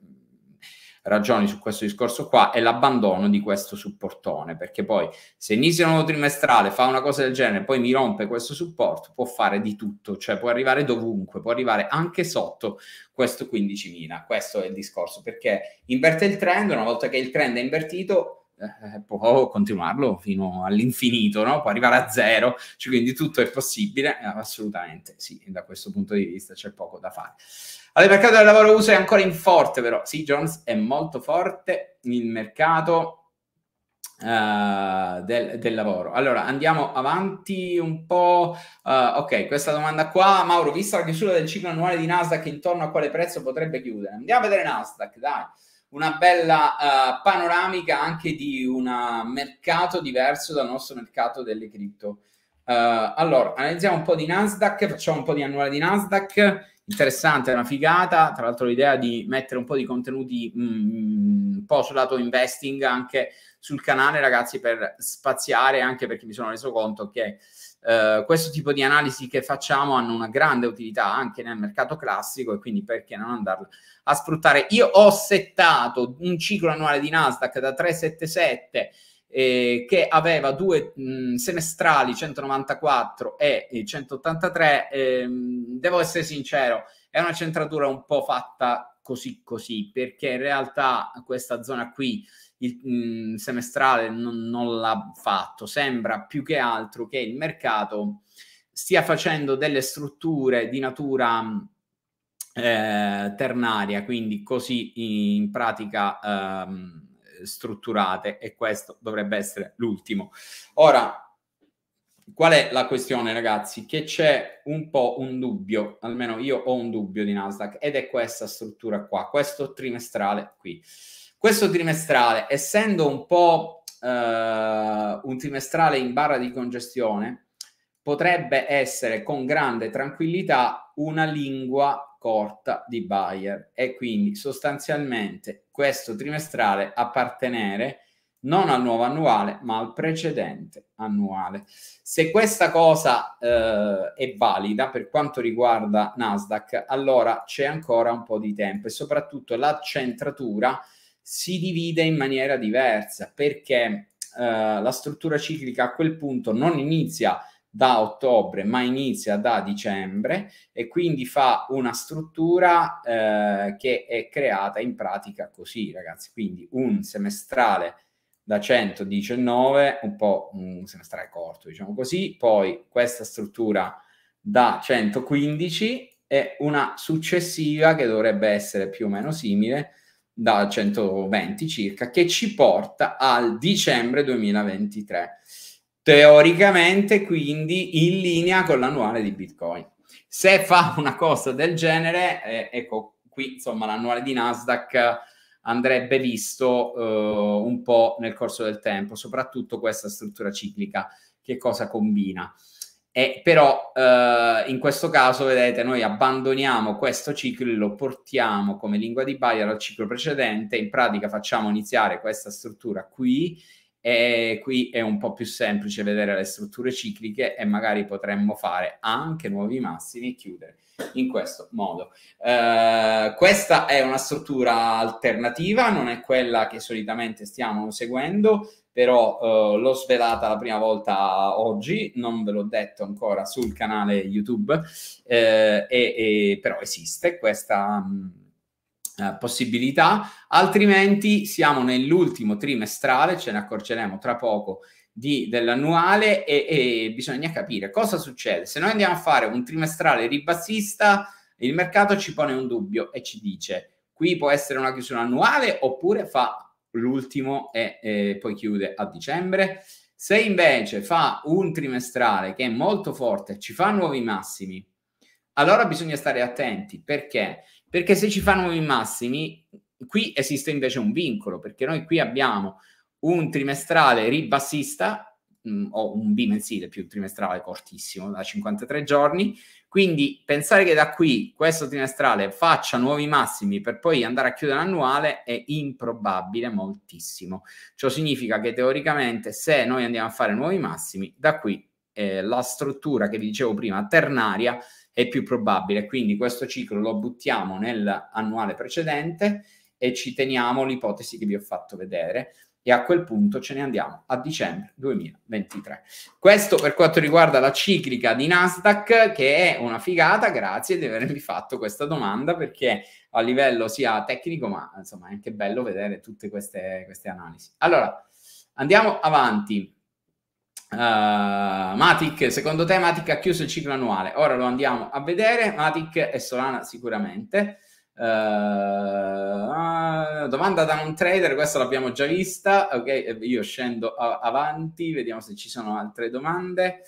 ragioni su questo discorso qua è l'abbandono di questo supportone perché poi se inizia un nuovo trimestrale fa una cosa del genere poi mi rompe questo supporto può fare di tutto cioè può arrivare dovunque può arrivare anche sotto questo 15.000 questo è il discorso perché inverte il trend una volta che il trend è invertito eh, eh, può continuarlo fino all'infinito, no? può arrivare a zero, cioè, quindi tutto è possibile, eh, assolutamente sì, da questo punto di vista c'è poco da fare. Allora, il mercato del lavoro USA è ancora in forte, però sì, Jones è molto forte, il mercato Uh, del, del, lavoro. Allora andiamo avanti un po'. Uh, ok, questa domanda qua, Mauro, vista la chiusura del ciclo annuale di Nasdaq, intorno a quale prezzo potrebbe chiudere? Andiamo a vedere Nasdaq, dai una bella uh, panoramica anche di un mercato diverso dal nostro mercato delle cripto. Uh, allora, analizziamo un po' di Nasdaq, facciamo un po' di annuale di Nasdaq, interessante, è una figata, tra l'altro l'idea di mettere un po' di contenuti mh, mm, un po' sul lato investing anche sul canale, ragazzi, per spaziare, anche perché mi sono reso conto che eh, questo tipo di analisi che facciamo hanno una grande utilità anche nel mercato classico e quindi perché non andarla a sfruttare. Io ho settato un ciclo annuale di Nasdaq da 377 eh, che aveva due mh, mm, semestrali 194 e 183 ehm, devo essere sincero è una centratura un po' fatta così così perché in realtà questa zona qui il mh, mm, semestrale non, non l'ha fatto. Sembra più che altro che il mercato stia facendo delle strutture di natura mm, eh, ternaria, quindi così in pratica eh, strutturate e questo dovrebbe essere l'ultimo. Ora, qual è la questione ragazzi? Che c'è un po' un dubbio, almeno io ho un dubbio di Nasdaq ed è questa struttura qua, questo trimestrale qui. Questo trimestrale, essendo un po' eh, un trimestrale in barra di congestione, potrebbe essere con grande tranquillità una lingua corta di Bayer e quindi sostanzialmente questo trimestrale appartenere non al nuovo annuale ma al precedente annuale. Se questa cosa eh, è valida per quanto riguarda Nasdaq, allora c'è ancora un po' di tempo e soprattutto la centratura si divide in maniera diversa perché eh, la struttura ciclica a quel punto non inizia da ottobre ma inizia da dicembre e quindi fa una struttura eh, che è creata in pratica così ragazzi quindi un semestrale da 119 un po' un semestrale corto diciamo così poi questa struttura da 115 e una successiva che dovrebbe essere più o meno simile da 120 circa, che ci porta al dicembre 2023. Teoricamente, quindi, in linea con l'annuale di Bitcoin. Se fa una cosa del genere, eh, ecco qui, insomma, l'annuale di Nasdaq andrebbe visto eh, un po' nel corso del tempo, soprattutto questa struttura ciclica, che cosa combina. E però eh, in questo caso, vedete, noi abbandoniamo questo ciclo e lo portiamo come lingua di Bayer al ciclo precedente. In pratica facciamo iniziare questa struttura qui e qui è un po' più semplice vedere le strutture cicliche e magari potremmo fare anche nuovi massimi e chiudere in questo modo. Eh, questa è una struttura alternativa, non è quella che solitamente stiamo seguendo però eh, l'ho svelata la prima volta oggi, non ve l'ho detto ancora sul canale YouTube, eh, e, e, però esiste questa... Mh, mm, eh, possibilità, altrimenti siamo nell'ultimo trimestrale, ce ne accorgeremo tra poco di, dell'annuale e, e, bisogna capire cosa succede. Se noi andiamo a fare un trimestrale ribassista, il mercato ci pone un dubbio e ci dice qui può essere una chiusura annuale oppure fa l'ultimo e eh, poi chiude a dicembre. Se invece fa un trimestrale che è molto forte, ci fa nuovi massimi, allora bisogna stare attenti. Perché? Perché se ci fa nuovi massimi, qui esiste invece un vincolo, perché noi qui abbiamo un trimestrale ribassista mh, mm, o un bimensile più trimestrale cortissimo da 53 giorni quindi pensare che da qui questo trimestrale faccia nuovi massimi per poi andare a chiudere l'annuale è improbabile moltissimo. Ciò significa che teoricamente se noi andiamo a fare nuovi massimi, da qui eh, la struttura che vi dicevo prima, ternaria, è più probabile. Quindi questo ciclo lo buttiamo nell'annuale precedente e ci teniamo l'ipotesi che vi ho fatto vedere e a quel punto ce ne andiamo a dicembre 2023. Questo per quanto riguarda la ciclica di Nasdaq, che è una figata, grazie di avermi fatto questa domanda perché a livello sia tecnico, ma insomma è anche bello vedere tutte queste, queste analisi. Allora, andiamo avanti. Uh, Matic, secondo te Matic ha chiuso il ciclo annuale? Ora lo andiamo a vedere, Matic e Solana sicuramente. Uh, domanda da un trader, questa l'abbiamo già vista. Ok, eh, io scendo a- avanti, vediamo se ci sono altre domande.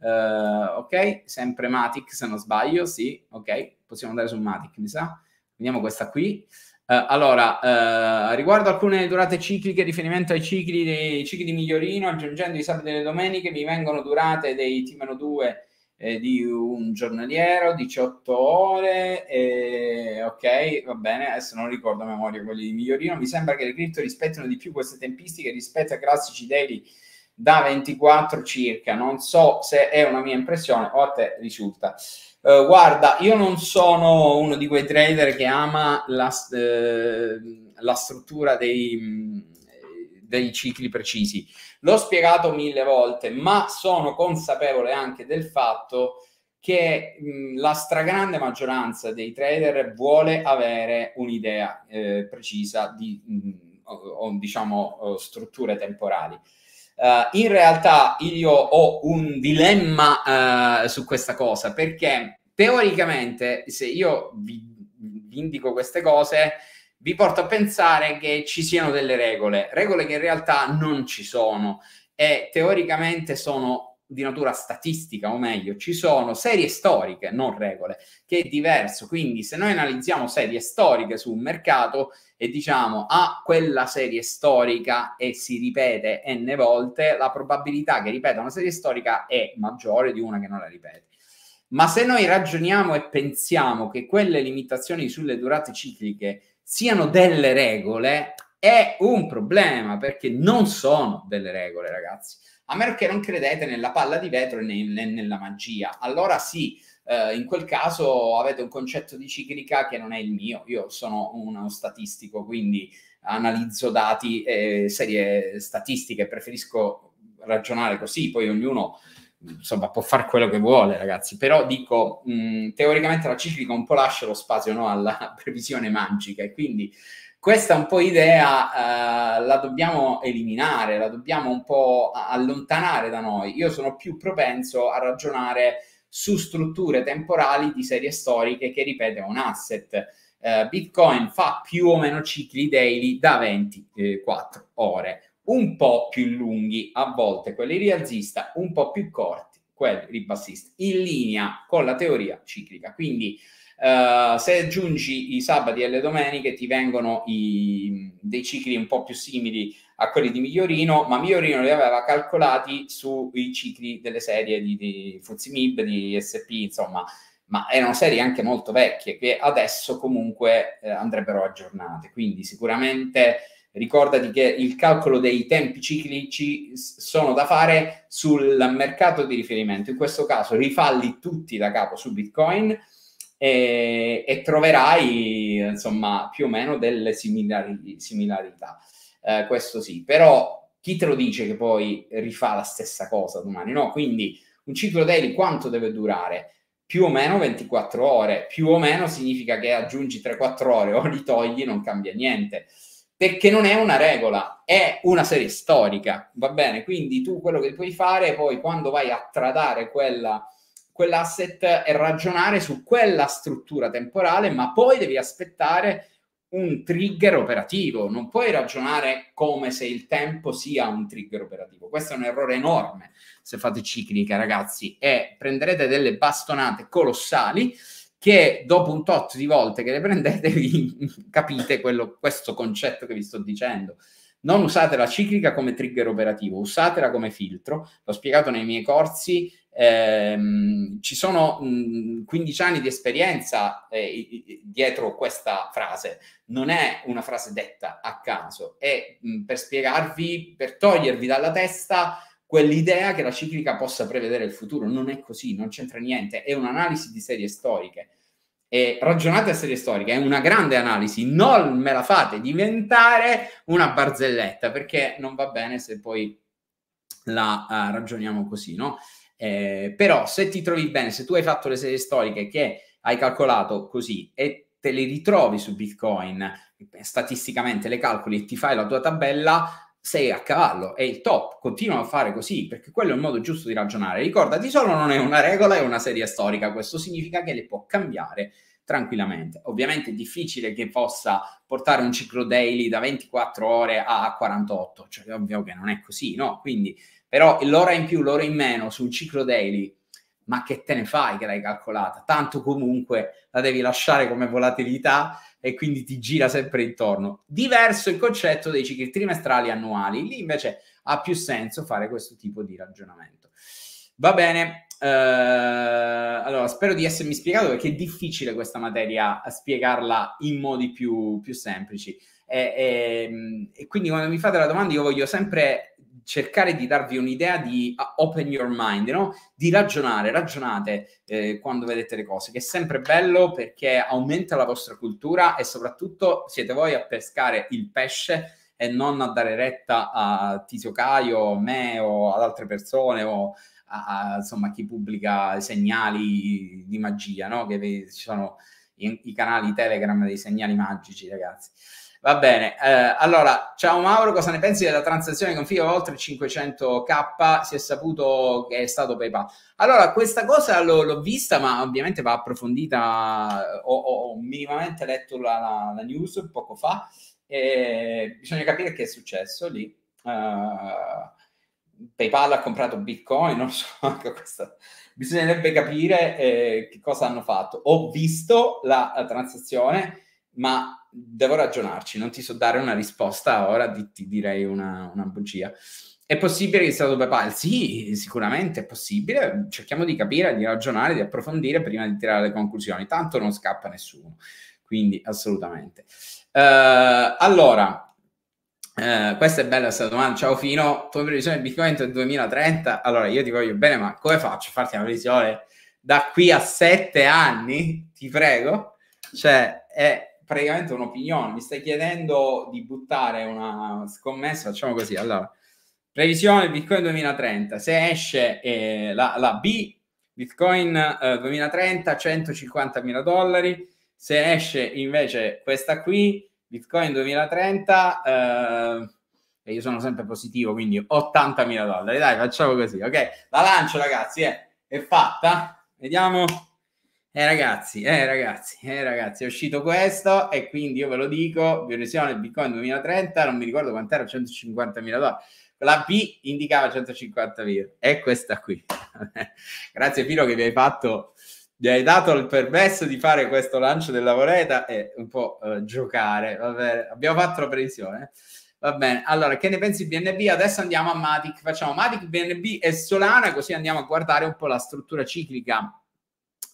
Uh, ok, sempre Matic se non sbaglio, sì, ok, possiamo andare su Matic, mi sa. Vediamo questa qui. Uh, allora, riguardo alcune durate cicliche, riferimento ai cicli, dei, cicli di migliorino, aggiungendo i sabati delle domeniche, mi vengono durate dei T-2 eh, di un giornaliero, 18 ore, eh, ok, va bene, adesso non ricordo a memoria quelli di Migliorino, mi sembra che le cripto rispettino di più queste tempistiche rispetto a classici daily da 24 circa, non so se è una mia impressione o a te risulta. Eh, guarda, io non sono uno di quei trader che ama la, eh, la struttura dei, dei cicli precisi L'ho spiegato mille volte, ma sono consapevole anche del fatto che mh, la stragrande maggioranza dei trader vuole avere un'idea eh, precisa di, mh, o, o, diciamo, strutture temporali. Uh, in realtà io ho un dilemma uh, su questa cosa perché teoricamente se io vi, vi indico queste cose vi porto a pensare che ci siano delle regole, regole che in realtà non ci sono e teoricamente sono di natura statistica, o meglio, ci sono serie storiche, non regole, che è diverso. Quindi se noi analizziamo serie storiche su un mercato e diciamo ah, quella serie storica e si ripete n volte, la probabilità che ripeta una serie storica è maggiore di una che non la ripete. Ma se noi ragioniamo e pensiamo che quelle limitazioni sulle durate cicliche siano delle regole è un problema perché non sono delle regole, ragazzi. A meno che non credete nella palla di vetro e ne- nella magia, allora sì, eh, in quel caso avete un concetto di ciclica che non è il mio. Io sono uno statistico, quindi analizzo dati e serie statistiche, preferisco ragionare così, poi ognuno insomma, può fare quello che vuole, ragazzi. Però dico, mh, mm, teoricamente la ciclica un po' lascia lo spazio no, alla previsione magica e quindi questa un po' idea eh, la dobbiamo eliminare, la dobbiamo un po' allontanare da noi. Io sono più propenso a ragionare su strutture temporali di serie storiche che, ripeto, un asset. Eh, Bitcoin fa più o meno cicli daily da 24 ore un po' più lunghi, a volte quelli rialzista, un po' più corti, quelli ribassista, in linea con la teoria ciclica. Quindi Uh, se aggiungi i sabati e le domeniche ti vengono i, dei cicli un po' più simili a quelli di Migliorino, ma Migliorino li aveva calcolati sui cicli delle serie di, di Mib, di SP, insomma, ma erano serie anche molto vecchie che adesso comunque eh, andrebbero aggiornate, quindi sicuramente Ricordati che il calcolo dei tempi ciclici sono da fare sul mercato di riferimento. In questo caso rifalli tutti da capo su Bitcoin e, e troverai insomma più o meno delle similari, similarità. Eh, questo sì, però chi te lo dice che poi rifà la stessa cosa domani? No, quindi un ciclo daily quanto deve durare? Più o meno 24 ore, più o meno significa che aggiungi 3-4 ore o li togli, non cambia niente perché non è una regola, è una serie storica, va bene? Quindi tu quello che puoi fare poi quando vai a tradare quella, quell'asset è ragionare su quella struttura temporale, ma poi devi aspettare un trigger operativo, non puoi ragionare come se il tempo sia un trigger operativo. Questo è un errore enorme se fate ciclica, ragazzi, e prenderete delle bastonate colossali che dopo un tot di volte che le prendete vi capite quello, questo concetto che vi sto dicendo. Non usate la ciclica come trigger operativo, usatela come filtro. L'ho spiegato nei miei corsi. Ehm, ci sono mh, 15 anni di esperienza eh, dietro questa frase. Non è una frase detta a caso, è mh, per spiegarvi, per togliervi dalla testa quell'idea che la ciclica possa prevedere il futuro. Non è così, non c'entra niente, è un'analisi di serie storiche. E ragionate a serie storiche, è una grande analisi, non me la fate diventare una barzelletta, perché non va bene se poi la uh, ragioniamo così, no? Eh, però se ti trovi bene, se tu hai fatto le serie storiche che hai calcolato così e te le ritrovi su Bitcoin, eh, statisticamente le calcoli e ti fai la tua tabella, sei a cavallo, è il top, continua a fare così perché quello è il modo giusto di ragionare. Ricordati solo non è una regola, è una serie storica, questo significa che le può cambiare tranquillamente. Ovviamente è difficile che possa portare un ciclo daily da 24 ore a 48, cioè è ovvio che non è così, no? Quindi però l'ora in più, l'ora in meno sul ciclo daily ma che te ne fai che l'hai calcolata? Tanto comunque la devi lasciare come volatilità e quindi ti gira sempre intorno. Diverso il concetto dei cicli trimestrali annuali, lì invece ha più senso fare questo tipo di ragionamento. Va bene, eh, allora spero di essermi spiegato perché è difficile questa materia spiegarla in modi più, più semplici. E, e, ehm, e quindi quando mi fate la domanda io voglio sempre cercare di darvi un'idea di ah, open your mind, no? di ragionare, ragionate eh, quando vedete le cose, che è sempre bello perché aumenta la vostra cultura e soprattutto siete voi a pescare il pesce e non a dare retta a Tizio Caio, a me o ad altre persone o a, a insomma, chi pubblica segnali di magia, no? che ci sono i, i canali Telegram dei segnali magici, ragazzi. Va bene, eh, allora, ciao Mauro, cosa ne pensi della transazione con FIA oltre 500k? Si è saputo che è stato PayPal. Allora, questa cosa l'ho, l'ho vista, ma ovviamente va approfondita, eh, ho, ho, ho minimamente letto la, la, la, news poco fa, e bisogna capire che è successo lì. Uh, PayPal ha comprato Bitcoin, non so, anche questa... bisognerebbe capire eh, che cosa hanno fatto. Ho visto la, la transazione ma devo ragionarci, non ti so dare una risposta ora, di, ti direi una, una bugia. È possibile che sia stato PayPal? Sì, sicuramente è possibile. Cerchiamo di capire, di ragionare, di approfondire prima di tirare le conclusioni. Tanto non scappa nessuno, quindi assolutamente. Uh, allora, uh, questa è bella questa domanda. Ciao Fino, tua previsione di Bitcoin del 2030? Allora, io ti voglio bene, ma come faccio a farti una previsione da qui a sette anni? Ti prego. Cioè, è praticamente un'opinione, mi stai chiedendo di buttare una scommessa, facciamo così, allora, previsione Bitcoin 2030, se esce eh, la, la, B, Bitcoin eh, 2030 150 mila dollari, se esce invece questa qui, Bitcoin 2030... Eh, e io sono sempre positivo, quindi 80 mila dollari. Dai, facciamo così, ok? La lancio, ragazzi, eh. è fatta. Vediamo eh ragazzi, eh ragazzi, eh ragazzi, è uscito questo e quindi io ve lo dico, violazione Bitcoin 2030, non mi ricordo quant'era, 150.000 dollari. La B indicava 150.000, è questa qui. Grazie Piro che mi hai fatto, mi hai dato il permesso di fare questo lancio della moneta e un po' eh, giocare. Vabbè, abbiamo fatto la previsione. Va bene, allora che ne pensi di BNB? Adesso andiamo a Matic, facciamo Matic, BNB e Solana così andiamo a guardare un po' la struttura ciclica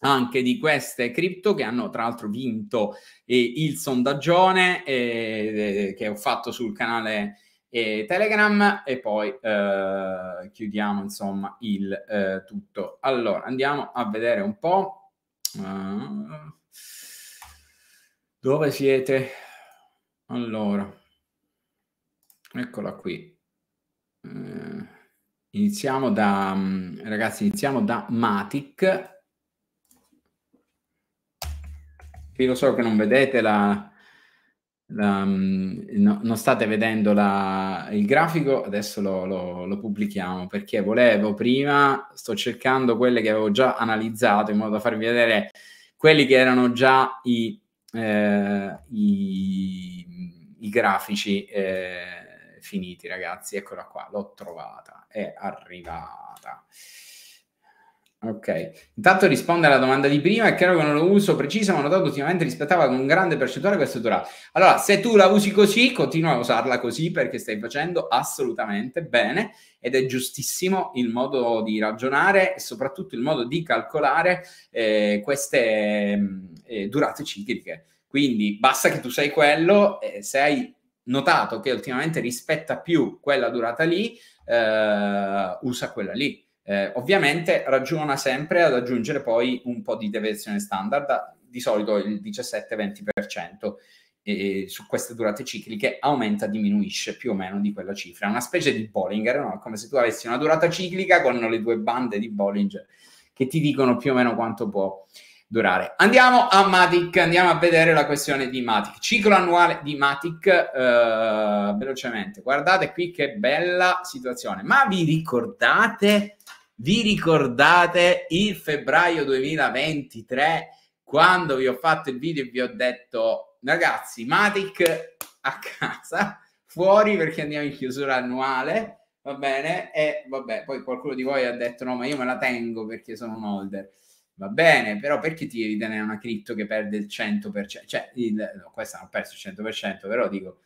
anche di queste cripto che hanno tra l'altro vinto eh, il sondaggione eh, che ho fatto sul canale eh, Telegram e poi eh, chiudiamo insomma il eh, tutto. Allora andiamo a vedere un po' eh, dove siete. Allora, eccola qui. iniziamo da mm, ragazzi, iniziamo da Matic Qui lo so che non vedete la, la, mm, no, non state vedendo la, il grafico, adesso lo, lo, lo, pubblichiamo perché volevo prima, sto cercando quelle che avevo già analizzato in modo da farvi vedere quelli che erano già i, eh, i, i grafici eh, finiti, ragazzi. Eccola qua, l'ho trovata, è arrivata. Ok, intanto risponde alla domanda di prima, è chiaro che non lo uso preciso, ma ho notato ultimamente rispettava con un grande percentuale questo tutorial. Allora, se tu la usi così, continua a usarla così perché stai facendo assolutamente bene ed è giustissimo il modo di ragionare e soprattutto il modo di calcolare eh, queste mm, eh, durate cicliche. Quindi basta che tu sei quello, eh, se hai notato che ultimamente rispetta più quella durata lì, eh, usa quella lì eh, ovviamente ragiona sempre ad aggiungere poi un po' di deviazione standard, di solito il 17-20%, e su queste durate cicliche aumenta, diminuisce più o meno di quella cifra. È una specie di Bollinger, no? come se tu avessi una durata ciclica con le due bande di Bollinger che ti dicono più o meno quanto può durare. Andiamo a Matic, andiamo a vedere la questione di Matic. Ciclo annuale di Matic, eh, velocemente. Guardate qui che bella situazione. Ma vi ricordate vi ricordate il febbraio 2023 quando vi ho fatto il video e vi ho detto ragazzi, Matic a casa, fuori perché andiamo in chiusura annuale, va bene? E vabbè, poi qualcuno di voi ha detto no, ma io me la tengo perché sono un holder. Va bene, però perché ti devi tenere una cripto che perde il 100%? Cioè, il, no, questa non ha perso il 100%, però dico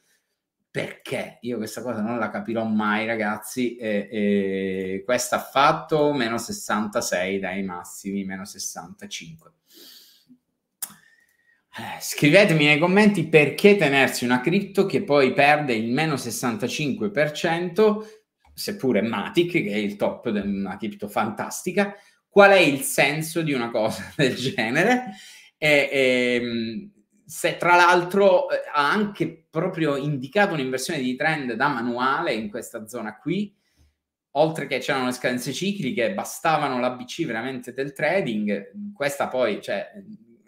perché io questa cosa non la capirò mai, ragazzi. E, e questa ha fatto meno 66 dai massimi, meno 65. Eh, scrivetemi nei commenti perché tenersi una cripto che poi perde il meno 65%, seppure Matic, che è il top di una cripto fantastica. Qual è il senso di una cosa del genere? E, e, ehm, se tra l'altro eh, ha anche proprio indicato un'inversione di trend da manuale in questa zona qui, oltre che c'erano le scadenze cicliche, bastavano l'ABC veramente del trading, questa poi, cioè,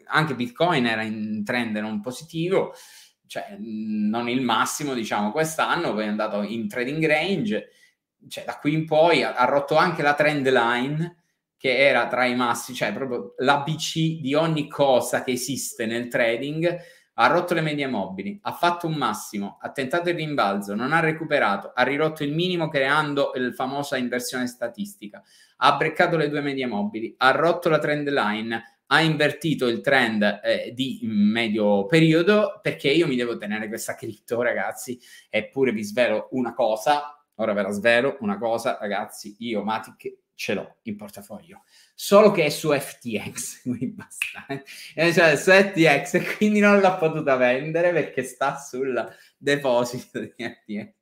anche Bitcoin era in trend non positivo, cioè, non il massimo, diciamo, quest'anno, poi è andato in trading range, cioè, da qui in poi ha, ha rotto anche la trend line, che era tra i massi, cioè proprio l'ABC di ogni cosa che esiste nel trading, ha rotto le medie mobili, ha fatto un massimo, ha tentato il rimbalzo, non ha recuperato, ha rirotto il minimo creando la famosa inversione statistica, ha breccato le due medie mobili, ha rotto la trend line, ha invertito il trend eh, di medio periodo perché io mi devo tenere questa cripto, ragazzi, eppure vi svelo una cosa, ora ve la svelo una cosa, ragazzi, io Matic ce l'ho in portafoglio, solo che è su FTX, quindi basta, eh? eh cioè su FTX, quindi non l'ho potuta vendere perché sta sul deposito di FTX.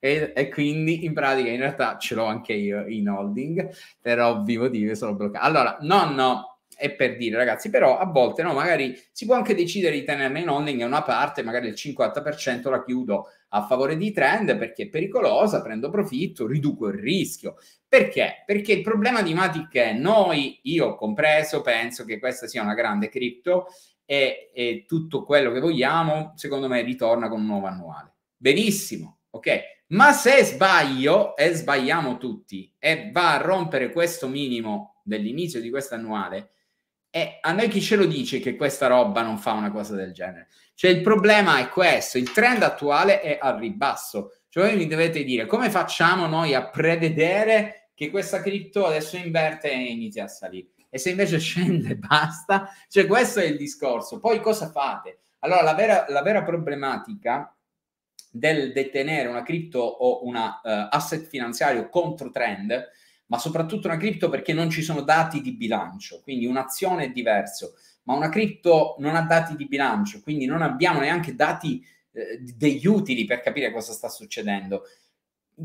E, e, quindi in pratica in realtà ce l'ho anche io in holding per ovvi motivi sono bloccato allora no, no, è per dire ragazzi, però a volte no, magari si può anche decidere di tenerla in holding una parte, magari il 50% la chiudo a favore di trend perché è pericolosa, prendo profitto, riduco il rischio. Perché? Perché il problema di Matic è noi, io compreso, penso che questa sia una grande cripto e, e tutto quello che vogliamo, secondo me, ritorna con un nuovo annuale. Benissimo, ok? Ma se sbaglio, e sbagliamo tutti, e va a rompere questo minimo dell'inizio di questo annuale e a noi chi ce lo dice che questa roba non fa una cosa del genere? Cioè il problema è questo, il trend attuale è al ribasso. Cioè voi mi dovete dire come facciamo noi a prevedere che questa cripto adesso inverte e inizia a salire? E se invece scende basta? Cioè questo è il discorso. Poi cosa fate? Allora la vera, la vera problematica del detenere una cripto o un uh, eh, asset finanziario contro trend ma soprattutto una cripto perché non ci sono dati di bilancio, quindi un'azione è diverso, ma una cripto non ha dati di bilancio, quindi non abbiamo neanche dati eh, degli utili per capire cosa sta succedendo.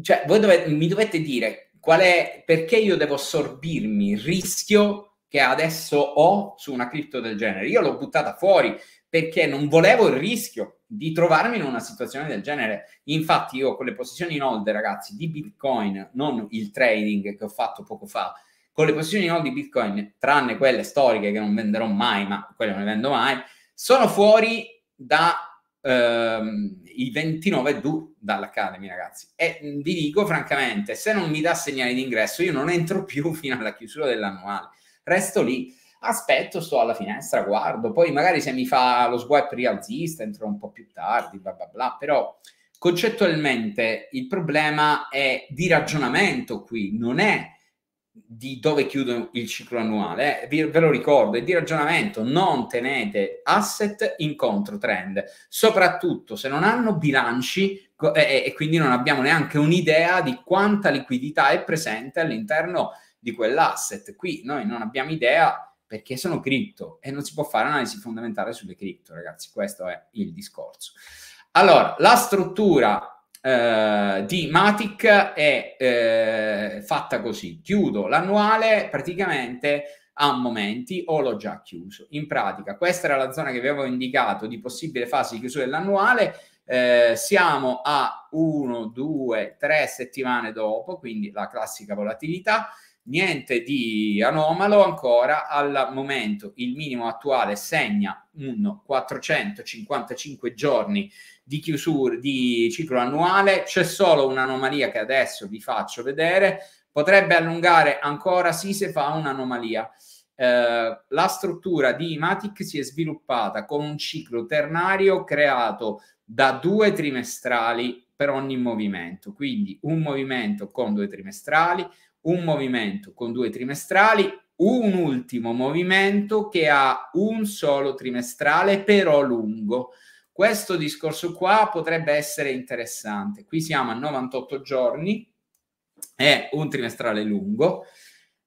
Cioè, voi dovete, mi dovete dire qual è, perché io devo assorbirmi il rischio che adesso ho su una cripto del genere. Io l'ho buttata fuori perché non volevo il rischio, di trovarmi in una situazione del genere. Infatti io con le posizioni in hold, ragazzi, di Bitcoin, non il trading che ho fatto poco fa, con le posizioni in hold di Bitcoin, tranne quelle storiche che non venderò mai, ma quelle non le vendo mai, sono fuori da ehm, il 29 du dall'Academy, ragazzi. E vi dico francamente, se non mi dà segnali di ingresso, io non entro più fino alla chiusura dell'annuale. Resto lì aspetto, sto alla finestra, guardo, poi magari se mi fa lo swipe rialzista entro un po' più tardi, bla bla bla, però concettualmente il problema è di ragionamento qui, non è di dove chiudo il ciclo annuale, eh. ve lo ricordo, è di ragionamento, non tenete asset in controtrend, soprattutto se non hanno bilanci e, e quindi non abbiamo neanche un'idea di quanta liquidità è presente all'interno di quell'asset. Qui noi non abbiamo idea perché sono cripto e non si può fare analisi fondamentale sulle cripto, ragazzi, questo è il discorso. Allora, la struttura eh, di Matic è eh, fatta così, chiudo l'annuale praticamente a momenti o l'ho già chiuso. In pratica, questa era la zona che vi avevo indicato di possibile fase di chiusura dell'annuale. Eh, siamo a 1, 2, 3 settimane dopo, quindi la classica volatilità niente di anomalo ancora al momento il minimo attuale segna un 455 giorni di chiusura di ciclo annuale c'è solo un'anomalia che adesso vi faccio vedere potrebbe allungare ancora sì se fa un'anomalia eh, la struttura di Matic si è sviluppata con un ciclo ternario creato da due trimestrali per ogni movimento quindi un movimento con due trimestrali un movimento con due trimestrali, un ultimo movimento che ha un solo trimestrale però lungo. Questo discorso qua potrebbe essere interessante. Qui siamo a 98 giorni, è un trimestrale lungo.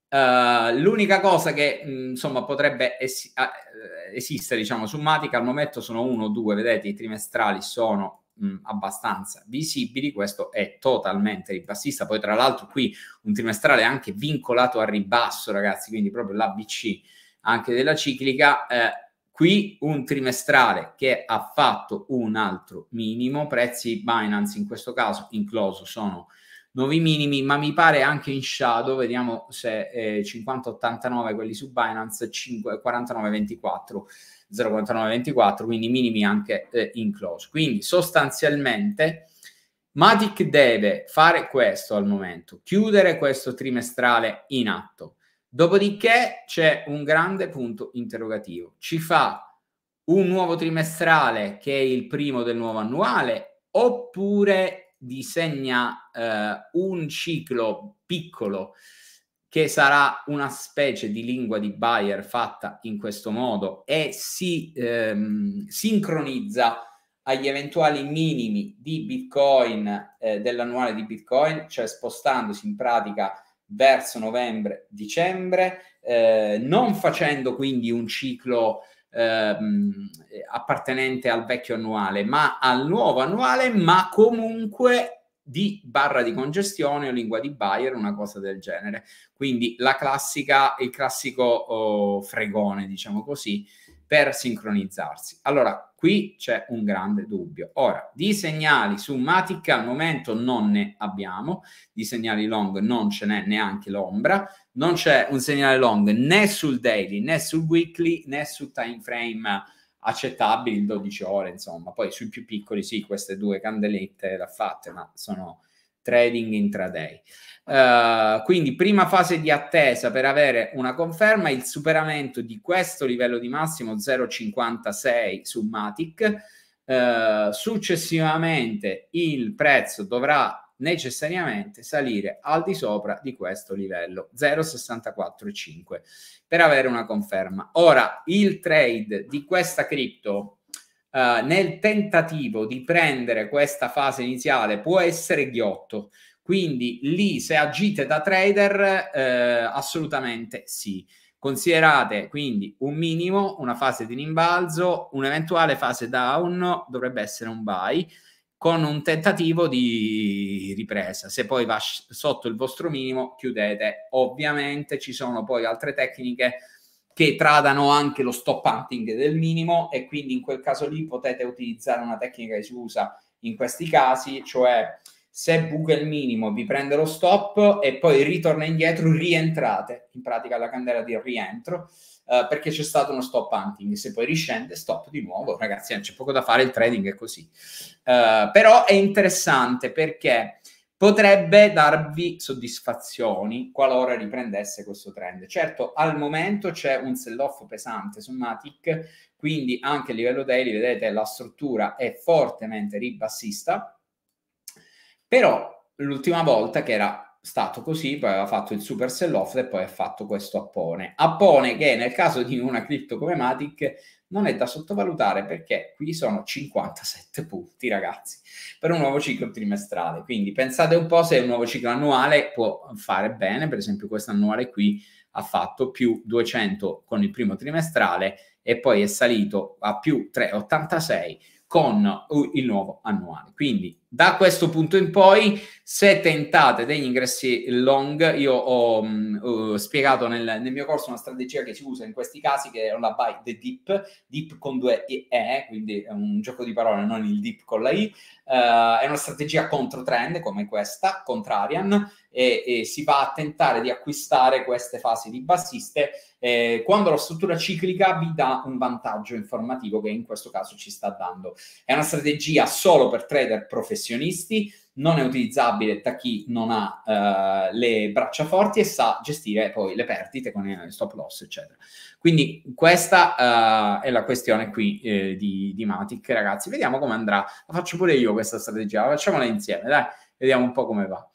Uh, l'unica cosa che mh, insomma potrebbe es- eh, esistere, diciamo, su Matica al momento sono uno o due, vedete i trimestrali sono mh, abbastanza visibili, questo è totalmente ribassista, poi tra l'altro qui un trimestrale anche vincolato al ribasso ragazzi, quindi proprio l'ABC anche della ciclica, eh, qui un trimestrale che ha fatto un altro minimo, prezzi Binance in questo caso incluso sono nuovi minimi, ma mi pare anche in shadow, vediamo se eh, 50-89 quelli su Binance, 49-24 0,4924, quindi minimi anche eh, in close. Quindi sostanzialmente Matic deve fare questo al momento, chiudere questo trimestrale in atto. Dopodiché c'è un grande punto interrogativo. Ci fa un nuovo trimestrale che è il primo del nuovo annuale oppure disegna eh, un ciclo piccolo che sarà una specie di lingua di Bayer fatta in questo modo e si ehm, sincronizza agli eventuali minimi di Bitcoin eh, dell'annuale di Bitcoin, cioè spostandosi in pratica verso novembre-dicembre, eh, non facendo quindi un ciclo ehm, appartenente al vecchio annuale, ma al nuovo annuale, ma comunque di barra di congestione o lingua di Bayer, una cosa del genere. Quindi la classica, il classico oh, fregone, diciamo così, per sincronizzarsi. Allora, qui c'è un grande dubbio. Ora, di segnali su Matic al momento non ne abbiamo, di segnali long non ce n'è neanche l'ombra, non c'è un segnale long né sul daily, né sul weekly, né sul time frame accettabili in 12 ore, insomma. Poi sui più piccoli sì, queste due candelette l'ha fatte, ma sono trading intraday. Uh, eh, quindi prima fase di attesa per avere una conferma, il superamento di questo livello di massimo 0,56 su Matic. Uh, successivamente il prezzo dovrà necessariamente salire al di sopra di questo livello 0,645 per avere una conferma. Ora, il trade di questa cripto Uh, nel tentativo di prendere questa fase iniziale può essere ghiotto. Quindi lì se agite da trader eh, assolutamente sì. Considerate quindi un minimo, una fase di rimbalzo, un'eventuale fase down dovrebbe essere un buy con un tentativo di ripresa. Se poi va sotto il vostro minimo, chiudete. Ovviamente ci sono poi altre tecniche che tradano anche lo stop hunting del minimo e quindi in quel caso lì potete utilizzare una tecnica che si usa in questi casi, cioè se buca il minimo vi prende lo stop e poi ritorna indietro, rientrate in pratica la candela di rientro eh, perché c'è stato uno stop hunting. Se poi riscende, stop di nuovo. Ragazzi, eh, c'è poco da fare, il trading è così. Eh, però è interessante perché potrebbe darvi soddisfazioni qualora riprendesse questo trend. Certo, al momento c'è un sell-off pesante su Matic, quindi anche a livello daily, vedete, la struttura è fortemente ribassista, però l'ultima volta che era stato così, poi aveva fatto il super sell off e poi ha fatto questo appone. Appone che nel caso di una cripto come Matic non è da sottovalutare perché qui sono 57 punti, ragazzi, per un nuovo ciclo trimestrale. Quindi pensate un po' se un nuovo ciclo annuale può fare bene, per esempio questo annuale qui ha fatto più 200 con il primo trimestrale e poi è salito a più 386 con il nuovo annuale. Quindi da questo punto in poi, se tentate degli ingressi long, io ho, mm, ho eh, spiegato nel, nel, mio corso una strategia che si usa in questi casi, che è la buy the dip, dip con due E, quindi è un gioco di parole, non il dip con la I, uh, è una strategia contro trend come questa, contrarian, e, e, si va a tentare di acquistare queste fasi di bassiste eh, quando la struttura ciclica vi dà un vantaggio informativo che in questo caso ci sta dando. È una strategia solo per trader professionisti professionisti, non è utilizzabile da chi non ha uh, le braccia forti e sa gestire poi le perdite con il stop loss, eccetera. Quindi questa uh, è la questione qui eh, di, di Matic, ragazzi. Vediamo come andrà. La faccio pure io questa strategia, la facciamola insieme, dai, vediamo un po' come va.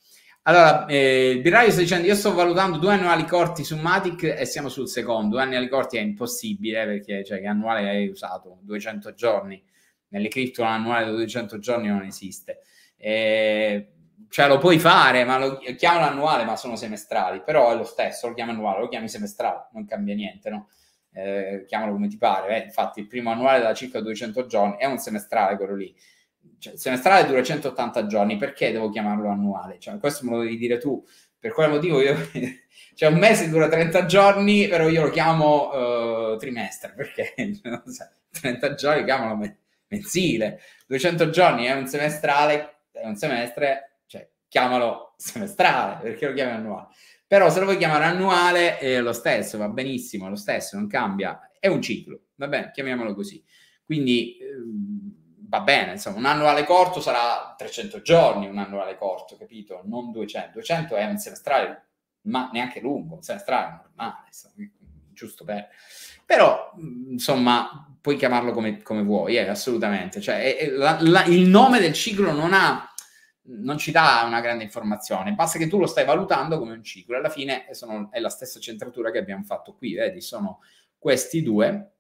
Allora, eh, Birraio sta dicendo, io sto valutando due annuali corti su Matic e siamo sul secondo. Due annuali corti è impossibile perché, cioè, che annuale hai usato? 200 giorni nelle cripto annuale da 200 giorni non esiste. Eh, cioè lo puoi fare, ma lo chiamano annuale, ma sono semestrali, però è lo stesso, lo chiami annuale, lo chiami semestrale, non cambia niente, no? Eh, chiamalo come ti pare, eh, infatti il primo annuale da circa 200 giorni è un semestrale quello lì. Cioè, il semestrale dura 180 giorni, perché devo chiamarlo annuale? Cioè, questo me lo devi dire tu, per quale motivo io... cioè un mese dura 30 giorni, però io lo chiamo uh, trimestre, perché 30 giorni chiamalo mensile. 200 giorni è un semestrale, è un semestre, cioè chiamalo semestrale, perché lo chiami annuale? Però se lo vuoi chiamare annuale è eh, lo stesso, va benissimo, è lo stesso, non cambia, è un ciclo, va bene, chiamiamolo così. Quindi ehm, va bene, insomma, un annuale corto sarà 300 giorni, un annuale corto, capito? Non 200. 200 è un semestrale, ma neanche lungo, un semestrale normale, insomma, giusto per... Però, mm, insomma, puoi chiamarlo come, come vuoi, eh, assolutamente. Cioè, è, è, la, la, il nome del ciclo non ha non ci dà una grande informazione, basta che tu lo stai valutando come un ciclo. Alla fine eh, sono, è la stessa centratura che abbiamo fatto qui, vedi, sono questi due,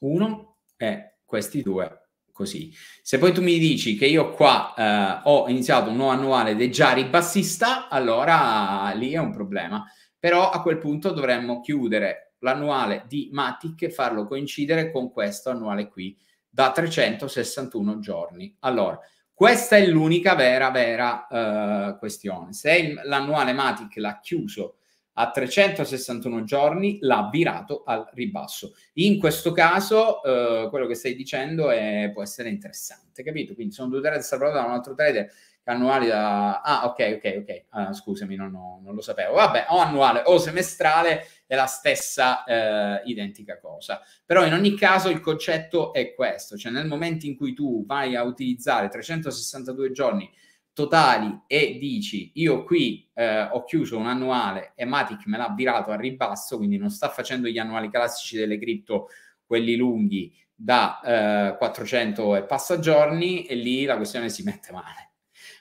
uno e questi due, così. Se poi tu mi dici che io qua eh, ho iniziato un nuovo annuale ed è già ribassista, allora lì è un problema. Però a quel punto dovremmo chiudere l'annuale di Matic e farlo coincidere con questo annuale qui da 361 giorni. Allora, questa è l'unica vera, vera eh, questione. Se l'annuale Matic l'ha chiuso a 361 giorni, l'ha virato al ribasso. In questo caso, eh, quello che stai dicendo è, può essere interessante, capito? Quindi sono due trader, sta da un altro trader annuali da... Ah, ok, ok, ok, ah, scusami, non, ho, non, lo sapevo. Vabbè, o annuale o semestrale è la stessa eh, identica cosa. Però in ogni caso il concetto è questo, cioè nel momento in cui tu vai a utilizzare 362 giorni totali e dici io qui eh, ho chiuso un annuale e Matic me l'ha virato a ribasso, quindi non sta facendo gli annuali classici delle cripto, quelli lunghi da eh, 400 e passa giorni e lì la questione si mette male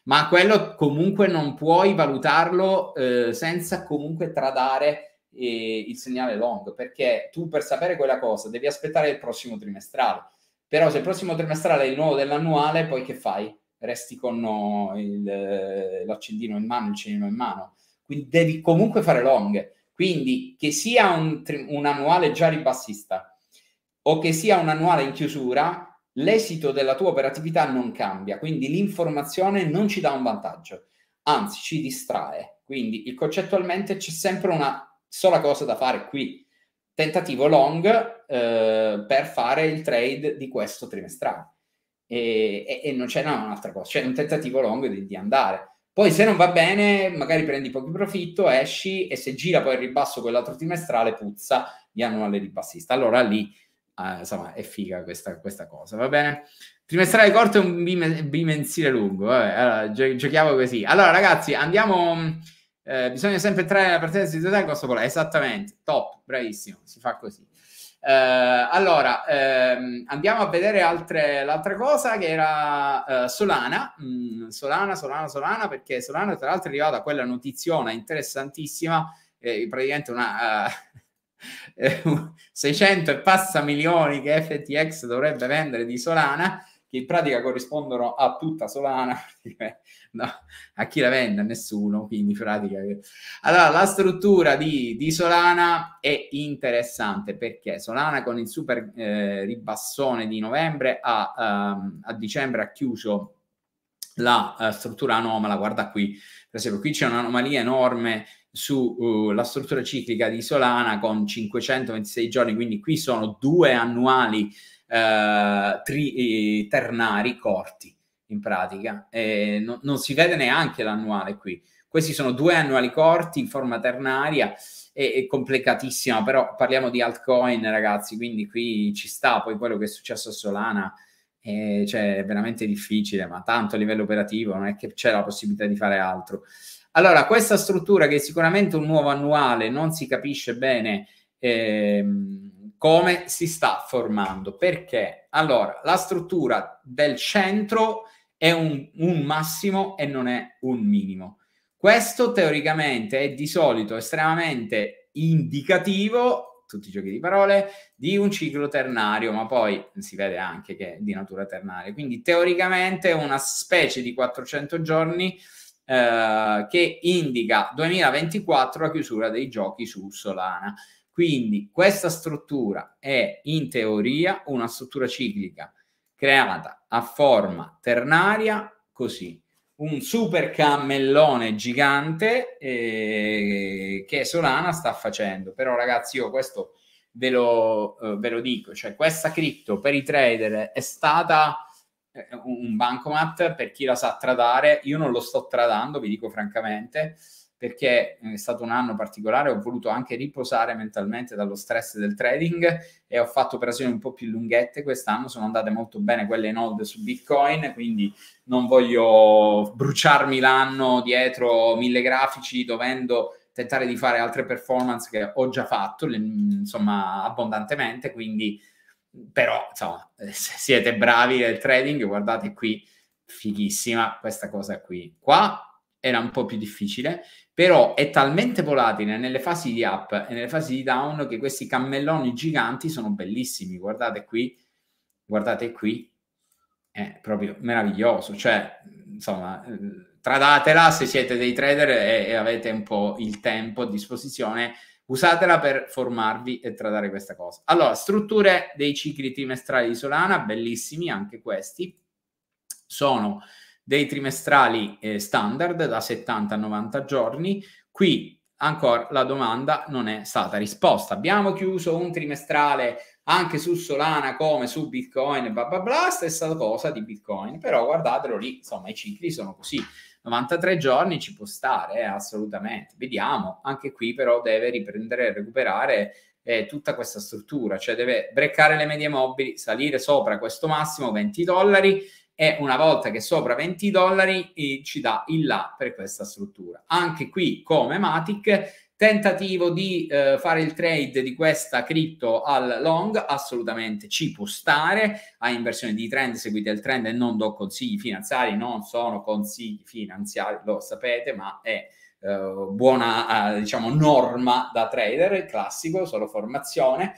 ma quello comunque non puoi valutarlo eh, senza comunque tradare eh, il segnale long, perché tu per sapere quella cosa devi aspettare il prossimo trimestrale. Però se il prossimo trimestrale è il nuovo dell'annuale, poi che fai? Resti con il, eh, l'accendino in mano, il cenino in mano. Quindi devi comunque fare long. Quindi che sia un, un annuale già ribassista o che sia un annuale in chiusura, l'esito della tua operatività non cambia, quindi l'informazione non ci dà un vantaggio, anzi ci distrae. Quindi concettualmente c'è sempre una sola cosa da fare qui, tentativo long eh, per fare il trade di questo trimestrale. E, e, e non c'è no, un'altra cosa, c'è un tentativo long di, di, andare. Poi se non va bene, magari prendi pochi profitto, esci e se gira poi il ribasso quell'altro trimestrale puzza di annuale ribassista. Allora lì Ah, insomma, è figa questa, questa, cosa, va bene? Trimestrale corto e un bimensile lungo, vabbè, allora, gio- giochiamo così. Allora, ragazzi, andiamo... Eh, bisogna sempre entrare nella partenza di totale costo polare, esattamente, top, bravissimo, si fa così. Eh, allora, ehm, andiamo a vedere altre, l'altra cosa che era eh, Solana, mm, Solana, Solana, Solana, perché Solana tra l'altro è arrivata a quella notiziona interessantissima, eh, praticamente una... Uh, 600 eh, e passa milioni che FTX dovrebbe vendere di Solana, che in pratica corrispondono a tutta Solana, no, a chi la vende? A nessuno, quindi in pratica... Allora, la struttura di, di Solana è interessante perché Solana con il super eh, ribassone di novembre a, um, ehm, a dicembre ha chiuso la uh, struttura anomala, guarda qui, per esempio qui c'è un'anomalia enorme sulla uh, struttura ciclica di Solana con 526 giorni, quindi qui sono due annuali uh, tri, ternari corti in pratica, eh, no, non si vede neanche l'annuale qui. Questi sono due annuali corti in forma ternaria e, complicatissima, però parliamo di altcoin ragazzi, quindi qui ci sta, poi quello che è successo a Solana eh, cioè, è veramente difficile, ma tanto a livello operativo non è che c'è la possibilità di fare altro. Allora, questa struttura che è sicuramente un nuovo annuale, non si capisce bene eh, come si sta formando. Perché? Allora, la struttura del centro è un, un massimo e non è un minimo. Questo teoricamente è di solito estremamente indicativo, tutti i giochi di parole, di un ciclo ternario, ma poi si vede anche che è di natura ternaria. Quindi teoricamente una specie di 400 giorni eh, che indica 2024 la chiusura dei giochi su Solana. Quindi questa struttura è in teoria una struttura ciclica creata a forma ternaria così. Un super cammellone gigante eh, che Solana sta facendo. Però ragazzi io questo ve lo, eh, ve lo dico, cioè questa cripto per i trader è stata eh, eh, un bancomat per chi la sa tradare, io non lo sto tradando, vi dico francamente, perché eh, è stato un anno particolare, ho voluto anche riposare mentalmente dallo stress del trading e ho fatto operazioni un po' più lunghette quest'anno, sono andate molto bene quelle in hold su Bitcoin, quindi non voglio bruciarmi l'anno dietro mille grafici dovendo tentare di fare altre performance che ho già fatto, mm, insomma, abbondantemente, quindi però insomma, eh, se siete bravi nel trading, guardate qui, fighissima questa cosa qui. Qua era un po' più difficile, però è talmente volatile nelle fasi di up e nelle fasi di down che questi cammelloni giganti sono bellissimi. Guardate qui, guardate qui, è proprio meraviglioso. Cioè, insomma, eh, tradatela se siete dei trader e, e avete un po' il tempo a disposizione Usatela per formarvi e trattare questa cosa. Allora, strutture dei cicli trimestrali di Solana, bellissimi anche questi. Sono dei trimestrali eh, standard da 70 a 90 giorni. Qui ancora la domanda non è stata risposta. Abbiamo chiuso un trimestrale anche su Solana come su Bitcoin, bla bla bla, stessa cosa di Bitcoin, però guardatelo lì, insomma i cicli sono così. 93 giorni ci può stare, eh, assolutamente. Vediamo, anche qui però deve riprendere e recuperare eh, tutta questa struttura, cioè deve breccare le medie mobili, salire sopra questo massimo 20 dollari e una volta che sopra 20 dollari eh, ci dà il là per questa struttura. Anche qui come Matic Tentativo di eh, fare il trade di questa cripto al long, assolutamente ci può stare, a inversione di trend, seguite il trend e non do consigli finanziari, non sono consigli finanziari, lo sapete, ma è eh, buona eh, diciamo norma da trader, classico, solo formazione.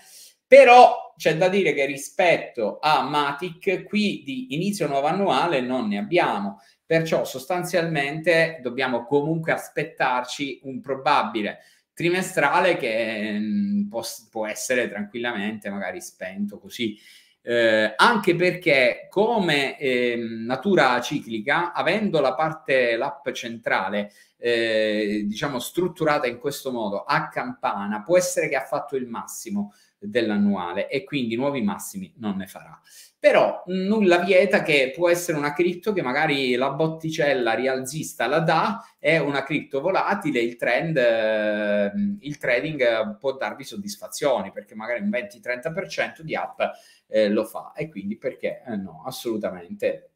Però c'è da dire che rispetto a Matic, qui di inizio nuovo annuale non ne abbiamo. Perciò sostanzialmente dobbiamo comunque aspettarci un probabile trimestrale che mm, può, può, essere tranquillamente magari spento così. Eh, anche perché come eh, natura ciclica, avendo la parte l'app centrale eh, diciamo strutturata in questo modo a campana, può essere che ha fatto il massimo dell'annuale e quindi nuovi massimi non ne farà. Però mm, nulla vieta che può essere una cripto che magari la botticella rialzista la dà, è una cripto volatile, il trend, eh, il trading eh, può darvi soddisfazioni perché magari un 20-30% di app eh, lo fa e quindi perché eh, no, assolutamente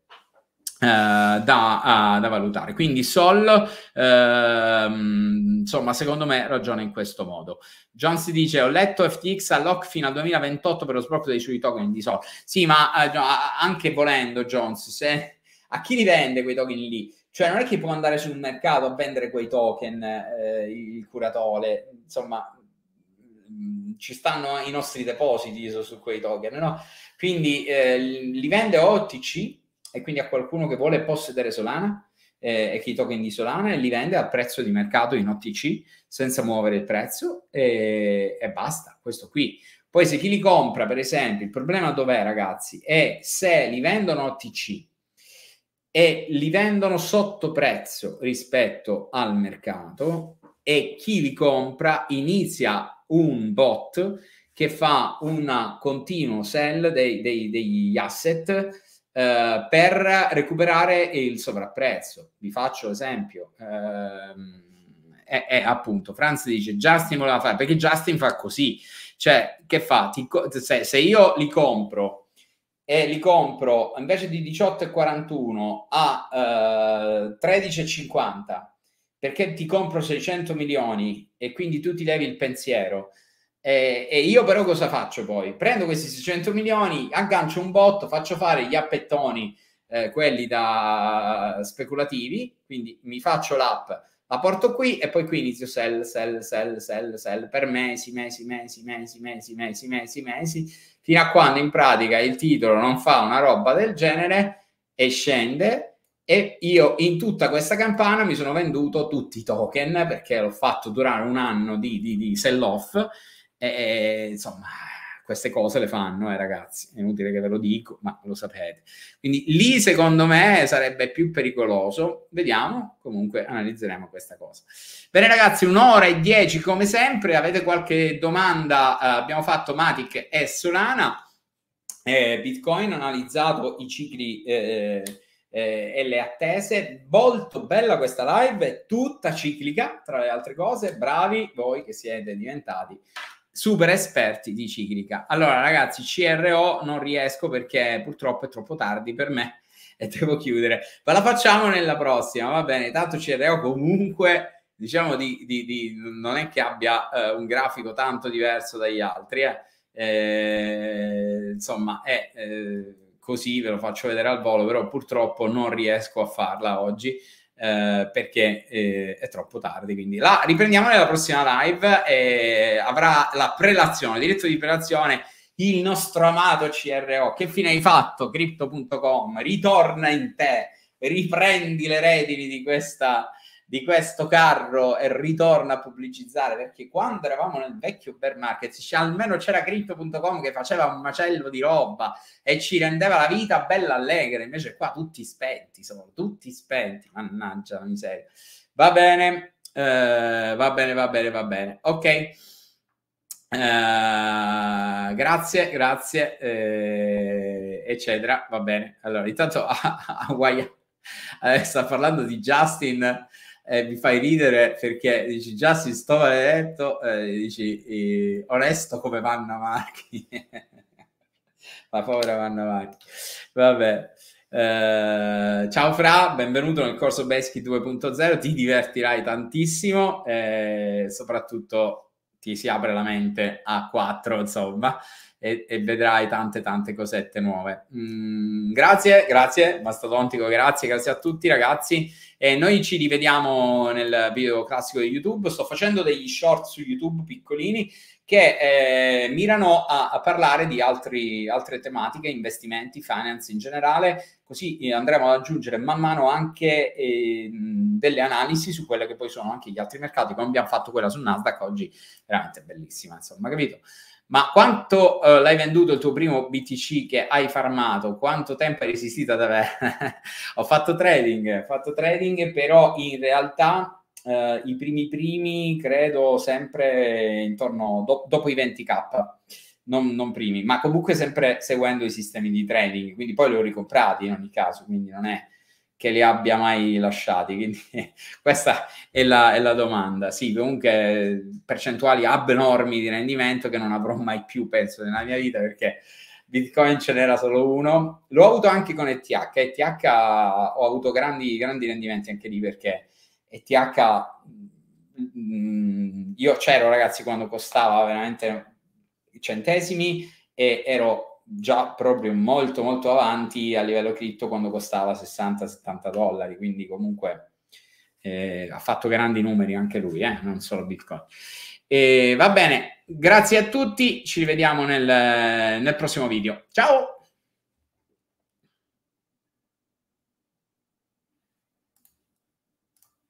eh, da, da, valutare. Quindi Sol, ehm, insomma, secondo me ragiona in questo modo. John si dice: Ho letto FTX a lock fino al 2028 per lo sblocco dei suoi token di Sol. Sì, ma eh, anche volendo, Jones, se, a chi li vende quei token lì? Cioè, non è che può andare sul mercato a vendere quei token eh, il curatore, insomma, mm, ci stanno i nostri depositi su, su quei token, no? Quindi eh, li vende OTC e quindi a qualcuno che vuole possedere Solana eh, e che i token di Solana li vende al prezzo di mercato in OTC senza muovere il prezzo e, e basta, questo qui. Poi se chi li compra, per esempio, il problema dov'è ragazzi? È se li vendono OTC e li vendono sotto prezzo rispetto al mercato e chi li compra inizia un bot che fa un continuo sell dei, dei, degli asset eh, per recuperare il sovrapprezzo. Vi faccio esempio. Eh, è, è, appunto, Franz dice Justin voleva fare, perché Justin fa così, cioè che fa? Ti, se, se io li compro e li compro invece di 18,41 a eh, 13,50 perché ti compro 600 milioni e quindi tu ti levi il pensiero eh, e io però cosa faccio poi? Prendo questi 600 milioni, aggancio un botto, faccio fare gli appettoni, eh, quelli da speculativi, quindi mi faccio l'app, la porto qui e poi qui inizio sell, sell, sell, sell, sell per mesi, mesi, mesi, mesi, mesi, mesi, mesi, mesi, fino a quando in pratica il titolo non fa una roba del genere e scende e io in tutta questa campana mi sono venduto tutti i token perché l'ho fatto durare un anno di, di, di sell off e, insomma, queste cose le fanno, eh, ragazzi. È inutile che ve lo dico, ma lo sapete. Quindi lì, secondo me, sarebbe più pericoloso. Vediamo, comunque analizzeremo questa cosa. Bene, ragazzi, un'ora e dieci come sempre. Avete qualche domanda? Eh, abbiamo fatto Matic e Solana. Eh, Bitcoin analizzato i cicli eh, eh, eh, e le attese. Molto bella questa live, tutta ciclica, tra le altre cose. Bravi voi che siete diventati super esperti di ciclica. Allora, ragazzi, CRO non riesco perché purtroppo è troppo tardi per me e devo chiudere. Ma la facciamo nella prossima, va bene? Tanto CRO comunque, diciamo, di, di, di non è che abbia eh, un grafico tanto diverso dagli altri, eh. Eh, insomma, è eh, così, ve lo faccio vedere al volo, però purtroppo non riesco a farla oggi. Eh, perché eh, è troppo tardi. Quindi la riprendiamo nella prossima live e avrà la prelazione, diritto di prelazione, il nostro amato CRO. Che fine hai fatto? Crypto.com, ritorna in te, riprendi le redini di questa di questo carro e ritorna a pubblicizzare, perché quando eravamo nel vecchio bear market, almeno c'era crypto.com che faceva un macello di roba e ci rendeva la vita bella allegra, invece qua tutti spenti, sono tutti spenti, mannaggia la miseria. Va bene, eh, va bene, va bene, va bene. Ok. Uh, grazie, grazie, eh, eccetera. Va bene. Allora, intanto Hawaii ah, ah, ah, eh, sta parlando di Justin eh, mi fai ridere perché dici già si sto maledetto, eh, dici eh, onesto come Vanna Marchi. La povera Vanna Marchi. Vabbè. Eh, ciao Fra, benvenuto nel corso Beschi 2.0, ti divertirai tantissimo, eh, soprattutto ti si apre la mente a 4, insomma e, e vedrai tante tante cosette nuove. Mm, grazie, grazie, mastodontico, grazie, grazie a tutti ragazzi. E noi ci rivediamo nel video classico di YouTube. Sto facendo degli short su YouTube piccolini che eh, mirano a, a, parlare di altri, altre tematiche, investimenti, finance in generale, così eh, andremo ad aggiungere man mano anche eh, delle analisi su quelle che poi sono anche gli altri mercati, come abbiamo fatto quella su Nasdaq oggi, veramente bellissima, insomma, capito? ma quanto eh, l'hai venduto il tuo primo BTC che hai farmato? Quanto tempo hai resistito ad avere? ho fatto trading, ho fatto trading, però in realtà eh, i primi primi credo sempre intorno do- dopo i 20k. Non, non, primi, ma comunque sempre seguendo i sistemi di trading, quindi poi li ho ricomprati in ogni caso, quindi non è che li abbia mai lasciati. Quindi questa è la, è la, domanda. Sì, comunque percentuali abnormi di rendimento che non avrò mai più, penso, nella mia vita perché Bitcoin ce n'era solo uno. L'ho avuto anche con ETH. ETH ho avuto grandi, grandi rendimenti anche lì perché ETH... Mm, io c'ero ragazzi quando costava veramente centesimi e ero già proprio molto molto avanti a livello cripto quando costava 60-70 dollari, quindi comunque eh, ha fatto grandi numeri anche lui, eh, non solo Bitcoin. E, va bene, grazie a tutti, ci rivediamo nel, nel prossimo video. Ciao!